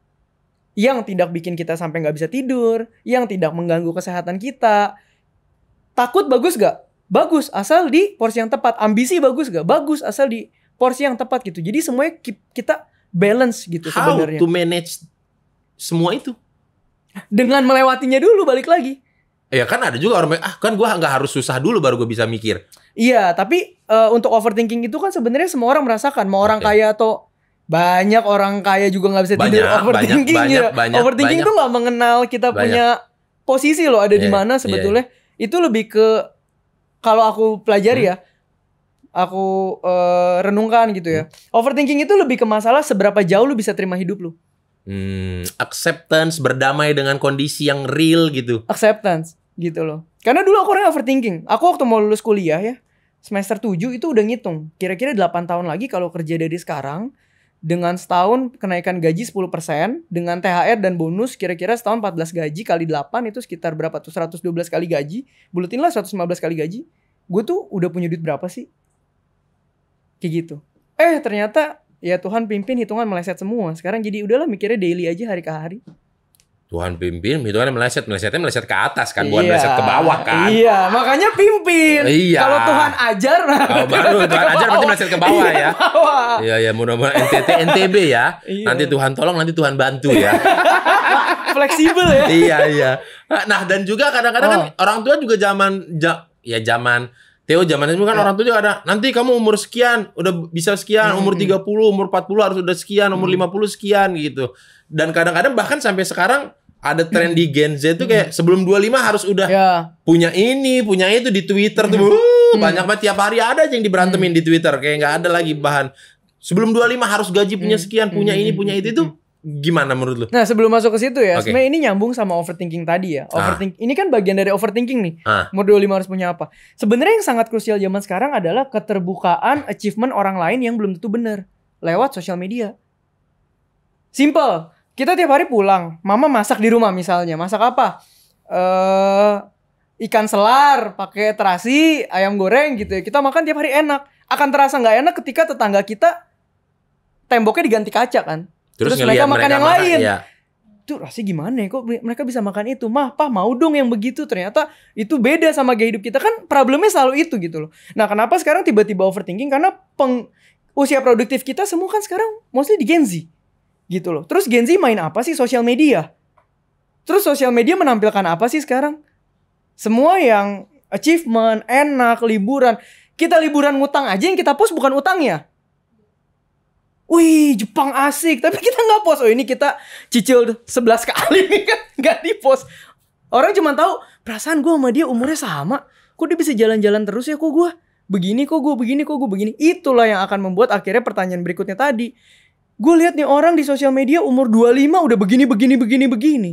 S2: Yang tidak bikin kita sampai nggak bisa tidur, yang tidak mengganggu kesehatan kita. Takut bagus gak? Bagus, asal di porsi yang tepat. Ambisi bagus gak? Bagus, asal di porsi yang tepat gitu. Jadi semuanya kita balance gitu sebenarnya. How to manage semua itu? Dengan melewatinya dulu balik lagi.
S1: Ya kan ada juga orang ah kan gue nggak harus susah dulu baru gue bisa mikir.
S2: Iya, tapi uh, untuk overthinking itu kan sebenarnya semua orang merasakan, mau orang okay. kaya atau banyak orang kaya juga nggak bisa tidur overthinking banyak, ya. overthinking banyak. itu nggak mengenal kita banyak. punya posisi loh ada yeah, di iya, iya, mana iya, sebetulnya. Yeah. Itu lebih ke kalau aku pelajari hmm. ya, aku uh, renungkan gitu ya. Hmm. Overthinking itu lebih ke masalah seberapa jauh lu bisa terima hidup lu.
S1: Hmm, acceptance berdamai dengan kondisi yang real gitu.
S2: Acceptance gitu loh karena dulu aku orang overthinking aku waktu mau lulus kuliah ya semester 7 itu udah ngitung kira-kira 8 tahun lagi kalau kerja dari sekarang dengan setahun kenaikan gaji 10% dengan THR dan bonus kira-kira setahun 14 gaji kali 8 itu sekitar berapa tuh 112 kali gaji buletin lah 115 kali gaji gue tuh udah punya duit berapa sih kayak gitu eh ternyata ya Tuhan pimpin hitungan meleset semua sekarang jadi udahlah mikirnya daily aja hari ke hari
S1: Tuhan pimpin, itu kan meleset, melesetnya meleset ke atas kan, bukan iya. meleset ke bawah kan. Iya,
S2: makanya pimpin. Iya. Kalau Tuhan ajar, kalau baru (laughs) Tuhan ajar berarti meleset ke bawah ya. iya, ya.
S1: Bawah. Iya, iya, mudah-mudahan NTT, NTB ya. iya. Nanti Tuhan tolong, nanti Tuhan bantu ya. (laughs) Fleksibel ya. iya, iya. Nah dan juga kadang-kadang kan oh. kan orang tua juga zaman, ya zaman teo zaman itu kan ya. orang tuh juga ada nanti kamu umur sekian udah bisa sekian hmm. umur 30 umur 40 harus udah sekian umur hmm. 50 sekian gitu dan kadang-kadang bahkan sampai sekarang ada tren di Gen Z tuh kayak hmm. sebelum 25 harus udah ya. punya ini punya itu di Twitter tuh hmm. wuh, hmm. banyak banget tiap hari ada aja yang diberantemin hmm. di Twitter kayak nggak ada lagi bahan sebelum 25 harus gaji punya hmm. sekian punya ini punya itu itu gimana menurut lu?
S2: Nah sebelum masuk ke situ ya, okay. sebenarnya ini nyambung sama overthinking tadi ya. Ah. Overthink, ah. ini kan bagian dari overthinking nih. Ah. lima harus punya apa? Sebenarnya yang sangat krusial zaman sekarang adalah keterbukaan achievement orang lain yang belum tentu benar lewat sosial media. Simple. Kita tiap hari pulang, mama masak di rumah misalnya. Masak apa? Eh ikan selar, pakai terasi, ayam goreng gitu ya. Kita makan tiap hari enak. Akan terasa nggak enak ketika tetangga kita temboknya diganti kaca kan
S1: Terus, Terus mereka makan mereka yang lain. Ya.
S2: Tuh rasanya gimana ya? Kok mereka bisa makan itu? Mah, pah mau dong yang begitu. Ternyata itu beda sama gaya hidup kita. Kan problemnya selalu itu gitu loh. Nah kenapa sekarang tiba-tiba overthinking? Karena peng, usia produktif kita semua kan sekarang mostly di Gen Z. Gitu loh. Terus Gen Z main apa sih? Sosial media. Terus sosial media menampilkan apa sih sekarang? Semua yang achievement, enak, liburan. Kita liburan ngutang aja yang kita post bukan utangnya Wih, Jepang asik. Tapi kita nggak post. Oh, ini kita cicil 11 kali nih (laughs) kan. Nggak di-post. Orang cuma tahu, perasaan gue sama dia umurnya sama. Kok dia bisa jalan-jalan terus ya? Kok gue begini, kok gue begini, kok gue begini. Itulah yang akan membuat akhirnya pertanyaan berikutnya tadi. Gue lihat nih orang di sosial media umur 25 udah begini, begini, begini, begini.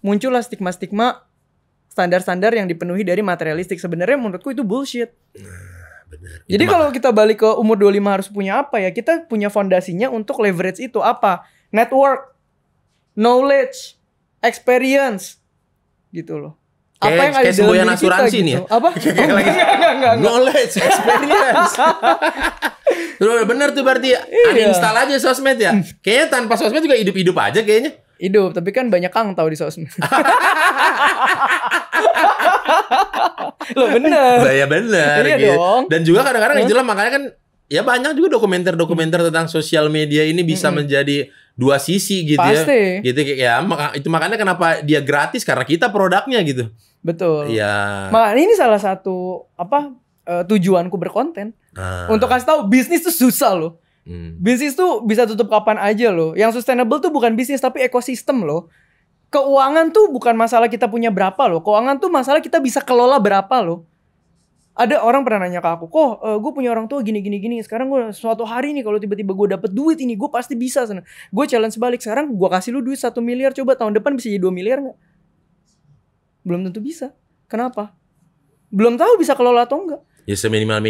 S2: Muncullah stigma-stigma standar-standar yang dipenuhi dari materialistik. Sebenarnya menurutku itu bullshit. Nah benar. Jadi itu kalau kita balik ke umur 25 harus punya apa ya? Kita punya fondasinya untuk leverage itu apa? Network, knowledge, experience gitu loh. Kayak, apa yang kayak ada dalam diri kita gitu. ya? Apa?
S1: oh, (laughs) lagi (laughs) enggak, enggak, enggak, knowledge, experience. loh (laughs) bener tuh berarti iya. install aja sosmed ya. Hmm. Kayaknya tanpa sosmed juga hidup-hidup aja kayaknya. Hidup, tapi kan banyak kang tahu di sosmed. Lo bener. Lah ya bener. Iya gitu. dong. Dan juga kadang-kadang yang jelas makanya kan ya banyak juga dokumenter-dokumenter tentang sosial media ini bisa -hmm. menjadi dua sisi gitu ya. Pasti. ya. Gitu kayak ya itu makanya kenapa dia gratis karena kita produknya gitu. Betul.
S2: Iya. Makanya ini salah satu apa eh, tujuanku berkonten. Ah. Untuk kasih tahu bisnis itu susah loh. Hmm. Bisnis tuh bisa tutup kapan aja loh. Yang sustainable tuh bukan bisnis tapi ekosistem loh. Keuangan tuh bukan masalah kita punya berapa loh. Keuangan tuh masalah kita bisa kelola berapa loh. Ada orang pernah nanya ke aku, kok uh, eh, gue punya orang tua gini gini gini. Sekarang gue suatu hari nih kalau tiba-tiba gue dapet duit ini, gue pasti bisa sana. Gue challenge balik sekarang, gue kasih lu duit satu miliar, coba tahun depan bisa jadi dua miliar nggak? Belum tentu bisa. Kenapa? Belum tahu bisa kelola atau enggak.
S1: Ya seminimal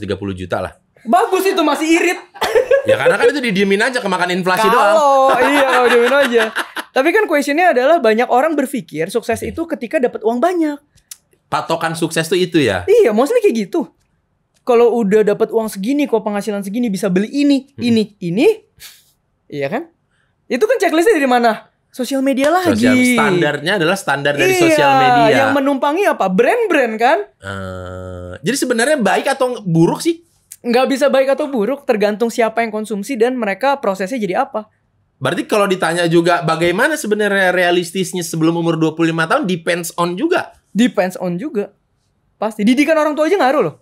S1: tiga puluh juta lah.
S2: Bagus itu masih irit.
S1: (laughs) ya karena kan itu didiemin aja kemakan inflasi kalo, doang. Kalau (laughs) iya
S2: kalau diemin aja. (laughs) Tapi kan questionnya adalah banyak orang berpikir sukses itu ketika dapat uang banyak.
S1: Patokan sukses tuh itu ya.
S2: Iya, maksudnya kayak gitu. Kalau udah dapat uang segini, kok penghasilan segini bisa beli ini, hmm. ini, ini. Iya kan? Itu kan checklistnya dari mana? Sosial media lagi. standarnya
S1: adalah standar dari iya, sosial media. Yang
S2: menumpangi apa? Brand-brand kan? Uh, jadi sebenarnya baik atau buruk sih? nggak
S1: bisa baik atau buruk tergantung siapa yang konsumsi dan mereka prosesnya jadi apa. Berarti kalau ditanya juga bagaimana sebenarnya realistisnya sebelum umur 25 tahun depends on juga. Depends on juga. Pasti didikan orang tua aja ngaruh loh.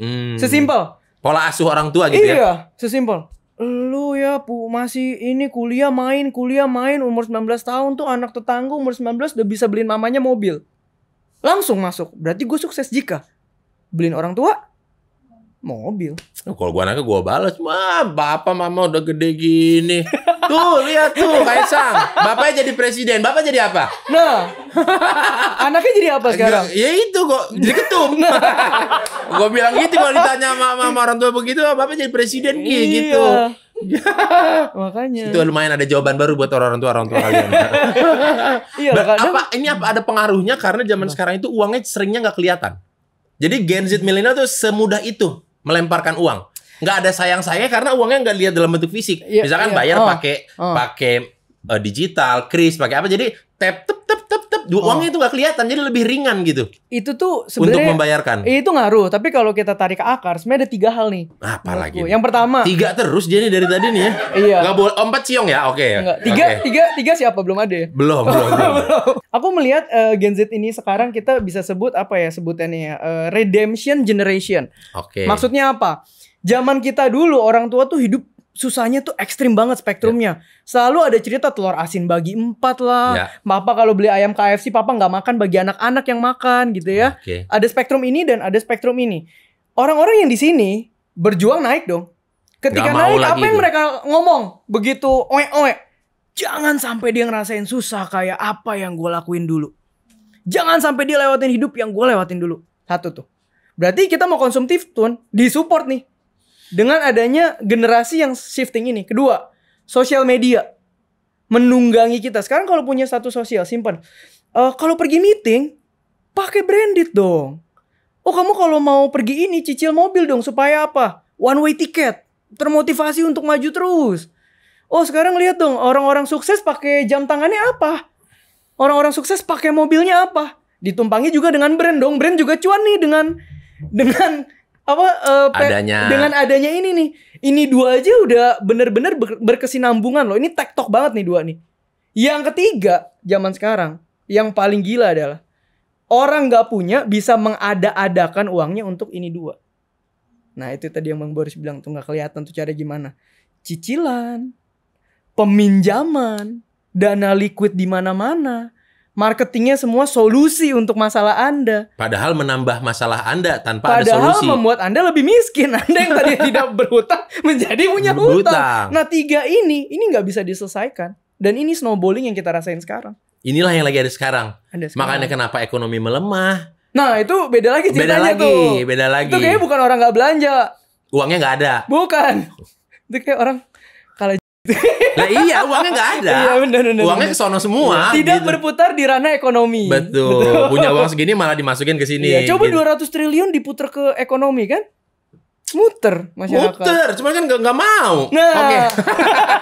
S1: Hmm. Sesimpel. Pola asuh orang tua gitu iya, ya. Iya,
S2: sesimpel. Lu ya pu masih ini kuliah main, kuliah main umur 19 tahun tuh anak tetangga umur 19 udah bisa beliin mamanya mobil. Langsung masuk. Berarti gue sukses jika beliin orang tua,
S1: Mobil. Oh, kalau gua anaknya gua balas, "Ma, bapak mama udah gede gini." (laughs) tuh, lihat tuh Kaisang. Bapaknya jadi presiden, bapak jadi apa? Nah. (laughs) anaknya
S2: jadi apa sekarang?
S1: Gak, ya, ya itu kok jadi ketum. Nah. (laughs) gua bilang gitu kalau ditanya mama, mama orang tua begitu, ah, bapak jadi presiden iya. gitu. Makanya. Itu lumayan ada jawaban baru buat orang-orang tua orang tua kalian. iya, kadang... apa ini apa ada pengaruhnya karena zaman sekarang itu uangnya seringnya nggak kelihatan. Jadi Gen Z milenial tuh semudah itu melemparkan uang. Nggak ada sayang saya karena uangnya nggak lihat dalam bentuk fisik. Iya, Misalkan iya. bayar oh, pakai oh. pakai eh, digital, kris pakai apa. Jadi tap tap Oh. uangnya itu gak kelihatan jadi lebih ringan gitu
S2: itu tuh sebenarnya untuk membayarkan eh, itu ngaruh tapi kalau kita tarik ke akar sebenarnya ada tiga hal nih
S1: apa lagi yang pertama tiga terus jadi dari tadi nih ya iya nggak boleh empat siong ya oke okay, ya tiga okay.
S2: tiga tiga siapa belum ada ya? belum belum, (laughs) belum. aku melihat uh, Gen Z ini sekarang kita bisa sebut apa ya sebutannya ya uh, redemption generation oke okay. maksudnya apa zaman kita dulu orang tua tuh hidup susahnya tuh ekstrim banget spektrumnya. Yeah. Selalu ada cerita telur asin bagi empat lah. Yeah. Papa kalau beli ayam KFC papa nggak makan bagi anak-anak yang makan gitu ya. Okay. Ada spektrum ini dan ada spektrum ini. Orang-orang yang di sini berjuang naik dong. Ketika gak naik apa yang itu. mereka ngomong begitu oe oe. Jangan sampai dia ngerasain susah kayak apa yang gue lakuin dulu. Jangan sampai dia lewatin hidup yang gue lewatin dulu. Satu tuh. Berarti kita mau konsumtif tuh disupport nih dengan adanya generasi yang shifting ini. Kedua, sosial media menunggangi kita. Sekarang kalau punya satu sosial simpen. Uh, kalau pergi meeting pakai branded dong. Oh kamu kalau mau pergi ini cicil mobil dong supaya apa? One way ticket. Termotivasi untuk maju terus. Oh sekarang lihat dong orang-orang sukses pakai jam tangannya apa? Orang-orang sukses pakai mobilnya apa? Ditumpangi juga dengan brand dong. Brand juga cuan nih dengan dengan apa uh, adanya. dengan adanya ini nih ini dua aja udah bener-bener berkesinambungan loh ini tektok banget nih dua nih yang ketiga zaman sekarang yang paling gila adalah orang nggak punya bisa mengada-adakan uangnya untuk ini dua nah itu tadi yang bang Boris bilang tuh nggak kelihatan tuh cara gimana cicilan peminjaman dana liquid di mana-mana marketingnya semua solusi untuk masalah Anda.
S1: Padahal menambah masalah Anda tanpa Padahal ada solusi. Padahal membuat
S2: Anda lebih miskin. (laughs) Anda yang tadi tidak berhutang menjadi punya berhutang. hutang. Nah tiga ini, ini nggak bisa diselesaikan. Dan ini snowballing yang kita rasain sekarang.
S1: Inilah yang lagi ada sekarang. Ada sekarang. Makanya kenapa ekonomi melemah. Nah itu beda lagi ceritanya beda lagi, tuh. Beda lagi. Itu kayaknya
S2: bukan orang nggak belanja.
S1: Uangnya nggak ada.
S2: Bukan. Itu kayak orang
S1: lah iya uangnya nggak ada iya, bener, bener, uangnya ke kesono semua tidak
S2: gitu. berputar di ranah ekonomi betul. betul punya uang
S1: segini malah dimasukin ke sini iya, coba gitu.
S2: 200 triliun diputar ke ekonomi kan muter masyarakat.
S1: Muter, cuman kan gak, gak mau. Nah. Oke. Okay.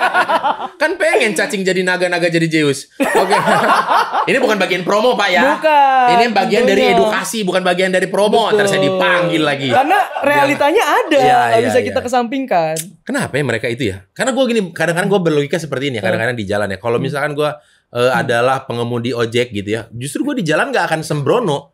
S1: (laughs) kan pengen cacing jadi naga-naga jadi Zeus. Oke. Okay. (laughs) ini bukan bagian promo, Pak ya. Bukan. Ini bagian tentunya. dari edukasi, bukan bagian dari promo. Terus saya dipanggil lagi. Karena realitanya ya. ada, ya, ya, bisa ya.
S2: kita kesampingkan.
S1: Kenapa ya mereka itu ya? Karena gue gini, kadang-kadang gue berlogika seperti ini ya, iya. kadang-kadang di jalan ya. Kalau hmm. misalkan gue uh, hmm. adalah pengemudi ojek gitu ya, justru gue di jalan gak akan sembrono.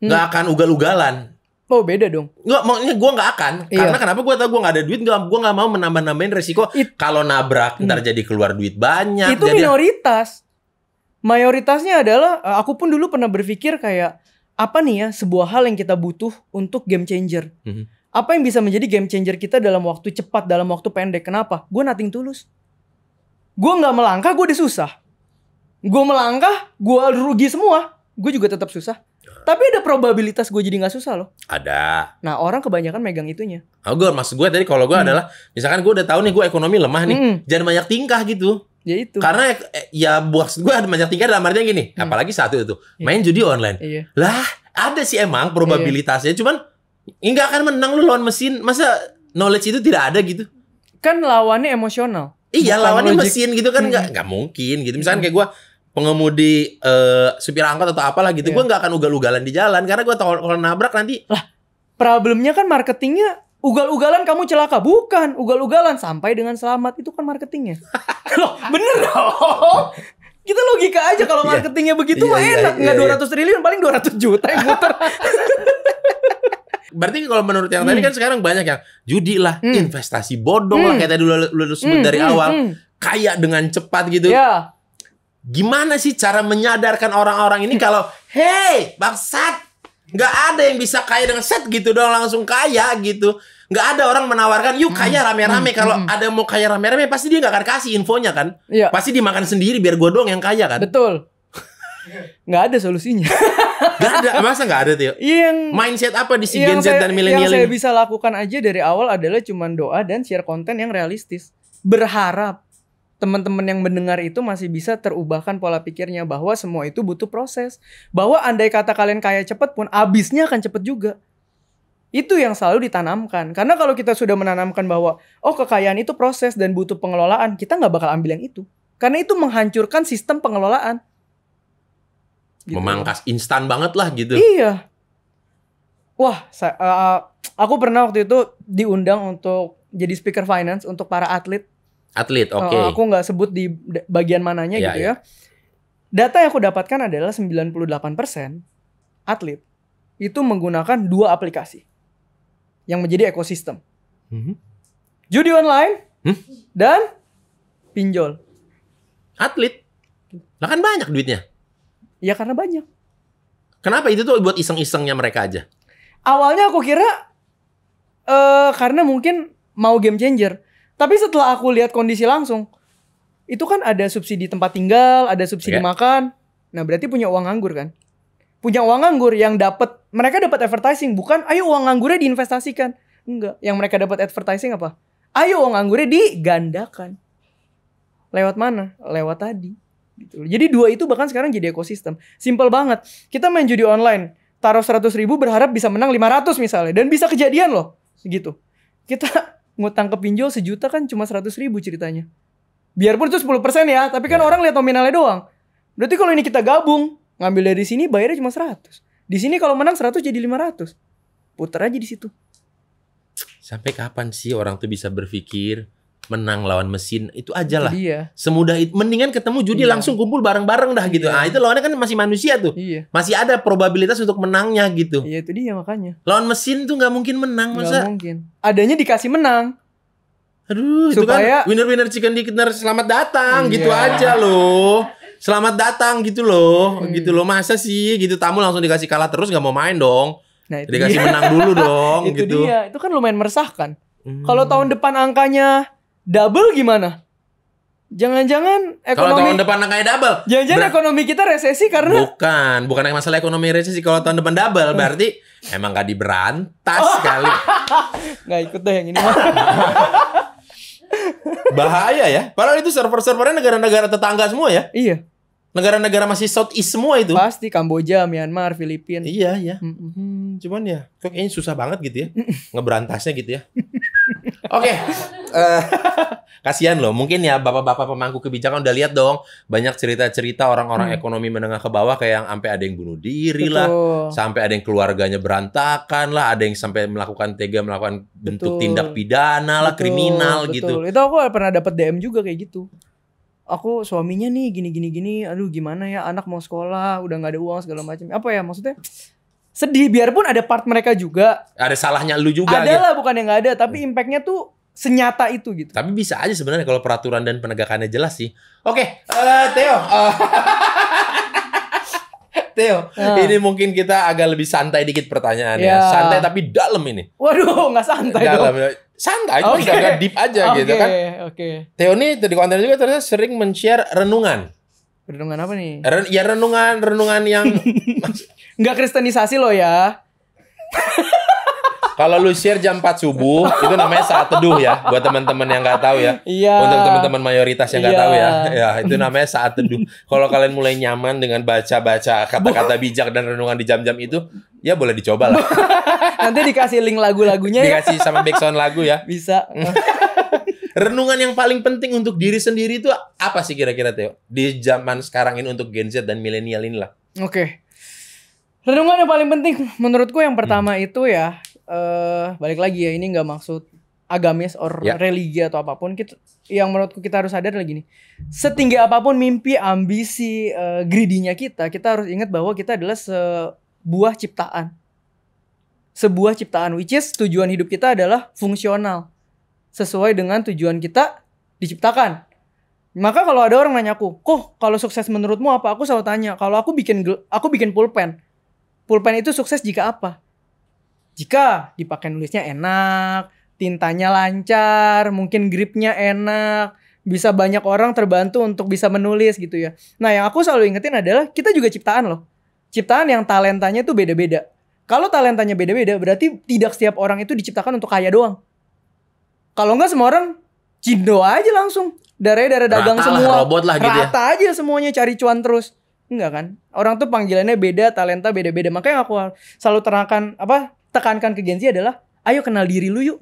S1: Hmm. Gak akan ugal-ugalan Oh beda dong. Enggak, maksudnya gue nggak akan. Iya. Karena kenapa gue tau gue nggak ada duit, gue gue nggak mau menambah nambahin resiko. Kalau nabrak hmm. ntar jadi keluar duit banyak. Itu jadi...
S2: minoritas. Mayoritasnya adalah eh, aku pun dulu pernah berpikir kayak apa nih ya sebuah hal yang kita butuh untuk game changer. Hmm. Apa yang bisa menjadi game changer kita dalam waktu cepat, dalam waktu pendek? Kenapa? Gue nating tulus. Gue nggak melangkah, gue disusah. Gue melangkah, gue rugi semua. Gue juga tetap susah tapi ada probabilitas gue jadi nggak susah loh.
S1: Ada.
S2: Nah orang kebanyakan megang itunya.
S1: Oh, gue maksud gue tadi kalau gue hmm. adalah misalkan gue udah tahu nih gue ekonomi lemah nih, hmm. jangan banyak tingkah gitu. Ya itu. Karena eh, ya maksud gue ada banyak tingkah dalam artian gini, hmm. apalagi satu itu iya. main judi online. Iya. Lah ada sih emang iya, iya. probabilitasnya, ya. cuman nggak akan menang lu lawan mesin. Masa knowledge itu tidak ada gitu?
S2: Kan lawannya emosional. Iya Bukan lawannya logik. mesin gitu kan hmm. nggak hmm.
S1: nggak mungkin gitu. Misalkan hmm. kayak gue pengemudi uh, supir angkot atau apalah gitu, yeah. gue nggak akan ugal-ugalan di jalan karena gue tau kalau nabrak nanti lah problemnya kan marketingnya ugal-ugalan kamu
S2: celaka bukan ugal-ugalan sampai dengan selamat itu kan marketingnya (laughs)
S1: loh bener dong kita logika aja kalau iya. marketingnya yeah. begitu yeah, mah yeah, enak iya, nggak iya. dua ratus triliun paling dua ratus juta yang muter (laughs) Berarti kalau menurut yang hmm. tadi kan sekarang banyak yang judi lah, hmm. investasi bodong hmm. lah kayak tadi lu, lu, lu sebut hmm. dari hmm, awal, hmm. kaya dengan cepat gitu. Yeah gimana sih cara menyadarkan orang-orang ini kalau hey bangsat nggak ada yang bisa kaya dengan set gitu dong langsung kaya gitu nggak ada orang menawarkan yuk kaya hmm, rame-rame hmm, kalau hmm, ada mau kaya rame-rame pasti dia nggak akan kasih infonya kan ya. pasti dimakan sendiri biar gue doang yang kaya kan betul nggak ada solusinya nggak ada masa nggak ada tuh
S2: yang mindset apa di si Gen Z dan milenial yang saya bisa lakukan aja dari awal adalah cuman doa dan share konten yang realistis berharap teman-teman yang mendengar itu masih bisa terubahkan pola pikirnya bahwa semua itu butuh proses. Bahwa andai kata kalian kaya cepat pun abisnya akan cepat juga. Itu yang selalu ditanamkan. Karena kalau kita sudah menanamkan bahwa oh kekayaan itu proses dan butuh pengelolaan, kita nggak bakal ambil yang itu. Karena itu menghancurkan sistem pengelolaan.
S1: Gitu. Memangkas instan banget lah gitu.
S2: Iya. Wah, saya, uh, eh, eh, aku pernah waktu itu diundang untuk jadi speaker finance untuk para atlet
S1: Atlet, oh, oke. Okay. Uh, aku
S2: nggak sebut di bagian mananya yeah, gitu ya. ya. Data yang aku dapatkan adalah 98% atlet itu menggunakan dua aplikasi yang menjadi ekosistem. Mm -hmm. Judi online hmm? dan pinjol.
S1: Atlet? Lah kan banyak duitnya. Ya karena banyak. Kenapa itu tuh buat iseng-isengnya mereka aja?
S2: Awalnya aku kira uh, karena mungkin mau game changer tapi setelah aku lihat kondisi langsung, itu kan ada subsidi tempat tinggal, ada subsidi yeah. makan. Nah, berarti punya uang nganggur kan? Punya uang nganggur yang dapat mereka dapat advertising bukan ayo uang nganggurnya diinvestasikan. Enggak, yang mereka dapat advertising apa? Ayo uang nganggurnya digandakan. Lewat mana? Lewat tadi. Gitu. Jadi dua itu bahkan sekarang jadi ekosistem. Simple banget. Kita main judi online, taruh seratus ribu berharap bisa menang 500 misalnya. Dan bisa kejadian loh. segitu. Kita ngutang ke pinjol sejuta kan cuma seratus ribu ceritanya. Biarpun itu persen ya, tapi kan ya. orang lihat nominalnya doang. Berarti kalau ini kita gabung, ngambil dari sini bayarnya cuma seratus Di sini kalau menang seratus jadi lima ratus Putar aja di situ.
S1: Sampai kapan sih orang tuh bisa berpikir menang lawan mesin itu aja lah. Iya. Semudah itu mendingan ketemu judi iya. langsung kumpul bareng-bareng dah gitu. Iya. Ah itu lawannya kan masih manusia tuh. Iya. Masih ada probabilitas untuk menangnya gitu. Iya itu dia makanya. Lawan mesin tuh nggak mungkin menang masa. Gak
S2: mungkin. Adanya
S1: dikasih menang. Aduh, Supaya... itu kan winner-winner chicken dinner selamat datang iya. gitu aja loh. Selamat datang gitu loh, hmm. gitu loh masa sih gitu tamu langsung dikasih kalah terus nggak mau main dong. Nah, itu dikasih dia. menang dulu dong (laughs) itu gitu. Dia.
S2: Itu kan lumayan meresahkan. Hmm. Kalau tahun depan angkanya double gimana? Jangan-jangan ekonomi Kalau tahun
S1: depan kayak double. Jangan-jangan ekonomi kita resesi karena Bukan, bukan masalah ekonomi resesi kalau tahun depan double berarti emang gak diberantas oh. kali.
S2: (laughs) Gak ikut deh yang ini
S1: (laughs) Bahaya ya. Padahal itu server-servernya negara-negara tetangga semua ya. Iya. Negara-negara masih Southeast semua itu. Pasti Kamboja, Myanmar, Filipina. Iya, iya. Mm -hmm. Cuman ya kok ini susah banget gitu ya ngeberantasnya gitu ya. (laughs) Oke. Okay. Uh, eh. (laughs) kasihan loh, mungkin ya bapak-bapak pemangku kebijakan udah lihat dong banyak cerita-cerita orang-orang hmm. ekonomi menengah ke bawah kayak yang sampai ada yang bunuh diri Betul. lah, sampai ada yang keluarganya berantakan lah, ada yang sampai melakukan tega melakukan Betul. bentuk tindak pidana lah, Betul. kriminal Betul. gitu.
S2: Itu aku pernah dapat DM juga kayak gitu aku suaminya nih gini gini gini aduh gimana ya anak mau sekolah udah nggak ada uang segala macam apa ya maksudnya sedih biarpun ada part mereka juga
S1: ada salahnya lu juga ada gitu. lah
S2: gitu. bukan yang nggak ada tapi hmm. impactnya
S1: tuh senyata itu gitu tapi bisa aja sebenarnya kalau peraturan dan penegakannya jelas sih oke okay, uh, eh, Theo uh, (laughs) Theo uh. ini mungkin kita agak lebih santai dikit pertanyaannya yeah. santai tapi dalam ini waduh nggak santai dalam dong. Ya. santai okay. agak deep aja okay. gitu kan oke okay. Theo ini tadi konten juga ternyata sering men-share renungan
S2: Renungan apa nih?
S1: Ren ya renungan, renungan yang (laughs) nggak kristenisasi loh ya. (laughs) Kalau lu share jam 4 subuh, itu namanya saat teduh ya, buat teman-teman yang nggak tahu ya. Iya. Untuk teman-teman mayoritas yang nggak iya. tahu ya, iya. ya itu namanya saat teduh. Kalau kalian mulai nyaman dengan baca-baca kata-kata bijak dan renungan di jam-jam itu, ya boleh dicoba lah.
S2: (laughs) Nanti dikasih link lagu-lagunya. Ya. Dikasih ya. sama background
S1: lagu ya. Bisa. Mm renungan yang paling penting untuk diri sendiri itu apa sih kira-kira Teo? Di zaman sekarang ini untuk Gen Z dan milenial inilah.
S2: Oke. Okay. Renungan yang paling penting menurutku yang pertama hmm. itu ya uh, balik lagi ya ini nggak maksud agamis or yeah. religi atau apapun kita yang menurutku kita harus sadar lagi nih setinggi apapun mimpi ambisi uh, eh, gridinya kita kita harus ingat bahwa kita adalah sebuah ciptaan sebuah ciptaan which is tujuan hidup kita adalah fungsional sesuai dengan tujuan kita diciptakan. Maka kalau ada orang nanya aku, "Kok kalau sukses menurutmu apa?" Aku selalu tanya, "Kalau aku bikin aku bikin pulpen. Pulpen itu sukses jika apa?" Jika dipakai nulisnya enak, tintanya lancar, mungkin gripnya enak, bisa banyak orang terbantu untuk bisa menulis gitu ya. Nah, yang aku selalu ingetin adalah kita juga ciptaan loh. Ciptaan yang talentanya itu beda-beda. Kalau talentanya beda-beda, berarti tidak setiap orang itu diciptakan untuk kaya doang kalau enggak semua orang cindo aja langsung. dari darah dagang rata semua. Lah, robot lah gitu ya. rata ya. aja semuanya cari cuan terus. Enggak kan? Orang tuh panggilannya beda, talenta beda-beda. Makanya aku selalu terangkan apa? Tekankan ke Gen Z adalah ayo kenal diri lu yuk.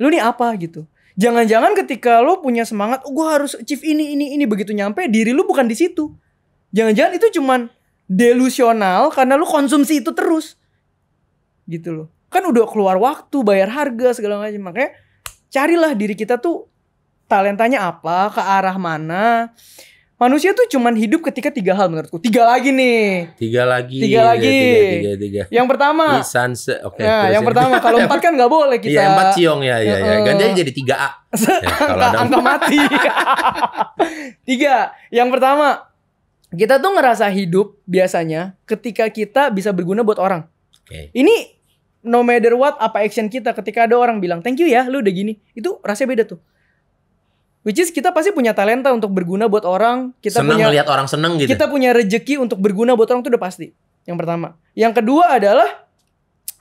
S2: Lu nih apa gitu. Jangan-jangan ketika lu punya semangat, oh gue harus Chief ini, ini, ini. Begitu nyampe, diri lu bukan di situ. Jangan-jangan itu cuman delusional karena lu konsumsi itu terus. Gitu loh. Kan udah keluar waktu, bayar harga, segala macam. Makanya carilah diri kita tuh talentanya apa, ke arah mana. Manusia tuh cuman hidup ketika tiga hal menurutku. Tiga lagi nih.
S1: Tiga lagi. Tiga iya, lagi. Tiga, tiga, tiga, Yang pertama. Lisan se okay, nah, ya, yang pertama kalau (laughs) empat
S2: kan nggak boleh kita. Iya empat ciong
S1: ya ya ya. Ganjanya jadi tiga A. (laughs) Ya, angka, ya, angka
S2: mati. (laughs) tiga. Yang pertama kita tuh ngerasa hidup biasanya ketika kita bisa berguna buat orang. Okay. Ini no matter what apa action kita ketika ada orang bilang thank you ya lu udah gini itu rasanya beda tuh Which is kita pasti punya talenta untuk berguna buat orang. Kita senang punya lihat orang seneng gitu. Kita punya rejeki untuk berguna buat orang tuh udah pasti. Yang pertama. Yang kedua adalah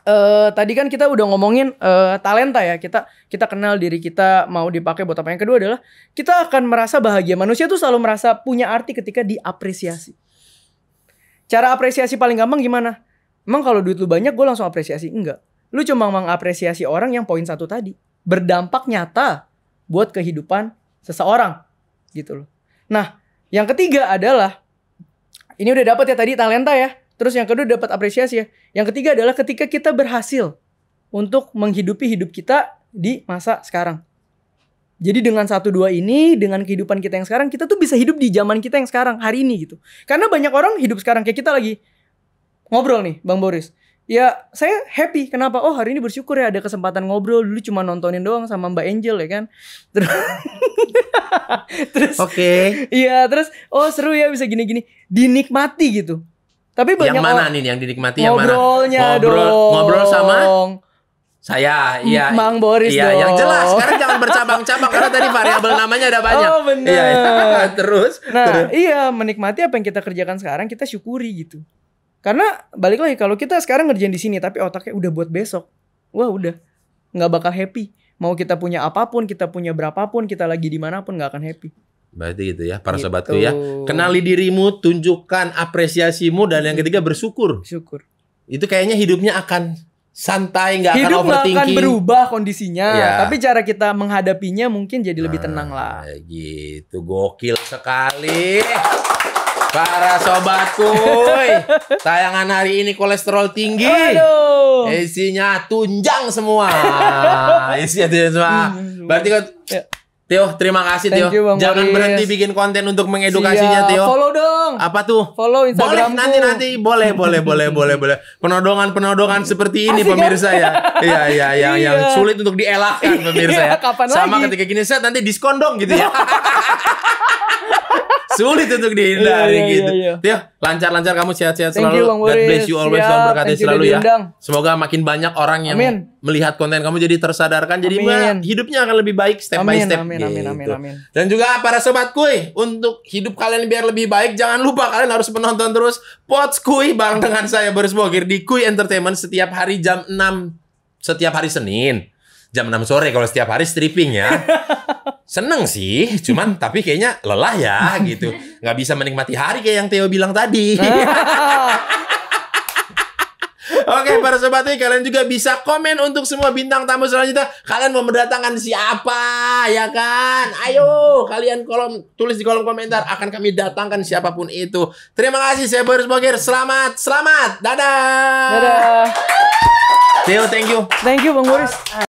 S2: uh, tadi kan kita udah ngomongin uh, talenta ya kita kita kenal diri kita mau dipakai buat apa yang kedua adalah kita akan merasa bahagia manusia tuh selalu merasa punya arti ketika diapresiasi cara apresiasi paling gampang gimana Emang kalau duit lu banyak gue langsung apresiasi? Enggak. Lu cuma mengapresiasi orang yang poin satu tadi. Berdampak nyata buat kehidupan seseorang. Gitu loh. Nah, yang ketiga adalah ini udah dapat ya tadi talenta ya. Terus yang kedua dapat apresiasi ya. Yang ketiga adalah ketika kita berhasil untuk menghidupi hidup kita di masa sekarang. Jadi dengan satu dua ini, dengan kehidupan kita yang sekarang, kita tuh bisa hidup di zaman kita yang sekarang, hari ini gitu. Karena banyak orang hidup sekarang kayak kita lagi ngobrol nih Bang Boris. Ya saya happy. Kenapa? Oh hari ini bersyukur ya ada kesempatan ngobrol. Dulu cuma nontonin doang sama Mbak Angel ya kan. Terus, (laughs)
S1: terus oke. Okay.
S2: Iya terus oh seru ya bisa gini-gini dinikmati gitu. Tapi banyak yang mana
S1: nih yang dinikmati yang mana? Ngobrolnya dong. Ngobrol sama saya, iya. Mang hmm, Boris iya, dong. yang jelas. Sekarang jangan bercabang-cabang karena tadi variabel namanya ada banyak. Oh, bener. Iya, iya. (laughs) terus. Nah, terus.
S2: iya menikmati apa yang kita kerjakan sekarang kita syukuri gitu. Karena balik lagi kalau kita sekarang ngerjain di sini tapi otaknya udah buat besok, wah udah nggak bakal happy. Mau kita punya apapun, kita punya berapapun, kita lagi dimanapun nggak akan happy.
S1: Berarti gitu ya para gitu. sobatku ya. Kenali dirimu, tunjukkan apresiasimu dan yang ketiga bersyukur. Syukur. Itu kayaknya hidupnya akan santai nggak akan overthinking. Hidup akan berubah
S2: kondisinya, ya. tapi cara kita menghadapinya mungkin jadi lebih nah, tenang lah.
S1: Gitu, gokil sekali. Para sobatku, tayangan hari ini kolesterol tinggi. Aduh. Isinya tunjang semua. (laughs) Isinya tunjang semua. Hmm, Berarti hmm. kan ya. Tio, terima kasih Thank Tio. You, Jangan berhenti bikin konten untuk mengedukasinya Siap. Tio. Follow dong. Apa tuh? Follow Instagram. Boleh nanti nanti boleh boleh boleh boleh boleh. Penodongan penodongan seperti ini Asik kan? pemirsa kan? ya. Iya iya yang iya. yang sulit untuk dielakkan pemirsa ya. Iya, kapan Sama lagi? ketika gini set nanti diskon dong gitu ya. (laughs) sulit untuk dihindari iya, iya gitu. Iya, iya. Ya, lancar-lancar kamu sehat-sehat selalu. You, God bless you always, Siap. berkati selalu ya. Semoga makin banyak orang yang amin. melihat konten kamu jadi tersadarkan jadi amin. hidupnya akan lebih baik step amin, by step amin, gitu. Amin, amin, gitu. amin. Dan juga para sobat kui untuk hidup kalian biar lebih baik jangan lupa kalian harus menonton terus Pots kui bareng dengan saya Boris Bogir di Kuy Entertainment setiap hari jam 6 setiap hari Senin jam 6 sore kalau setiap hari stripping ya. (laughs) Seneng sih, cuman tapi kayaknya lelah ya gitu. Nggak bisa menikmati hari kayak yang Theo bilang tadi. Ah. (laughs) Oke para sobat ini kalian juga bisa komen untuk semua bintang tamu selanjutnya Kalian mau mendatangkan siapa ya kan Ayo kalian kolom tulis di kolom komentar akan kami datangkan siapapun itu Terima kasih saya Boris Bogir Selamat Selamat Dadah Dadah Theo thank you Thank you Bang Boris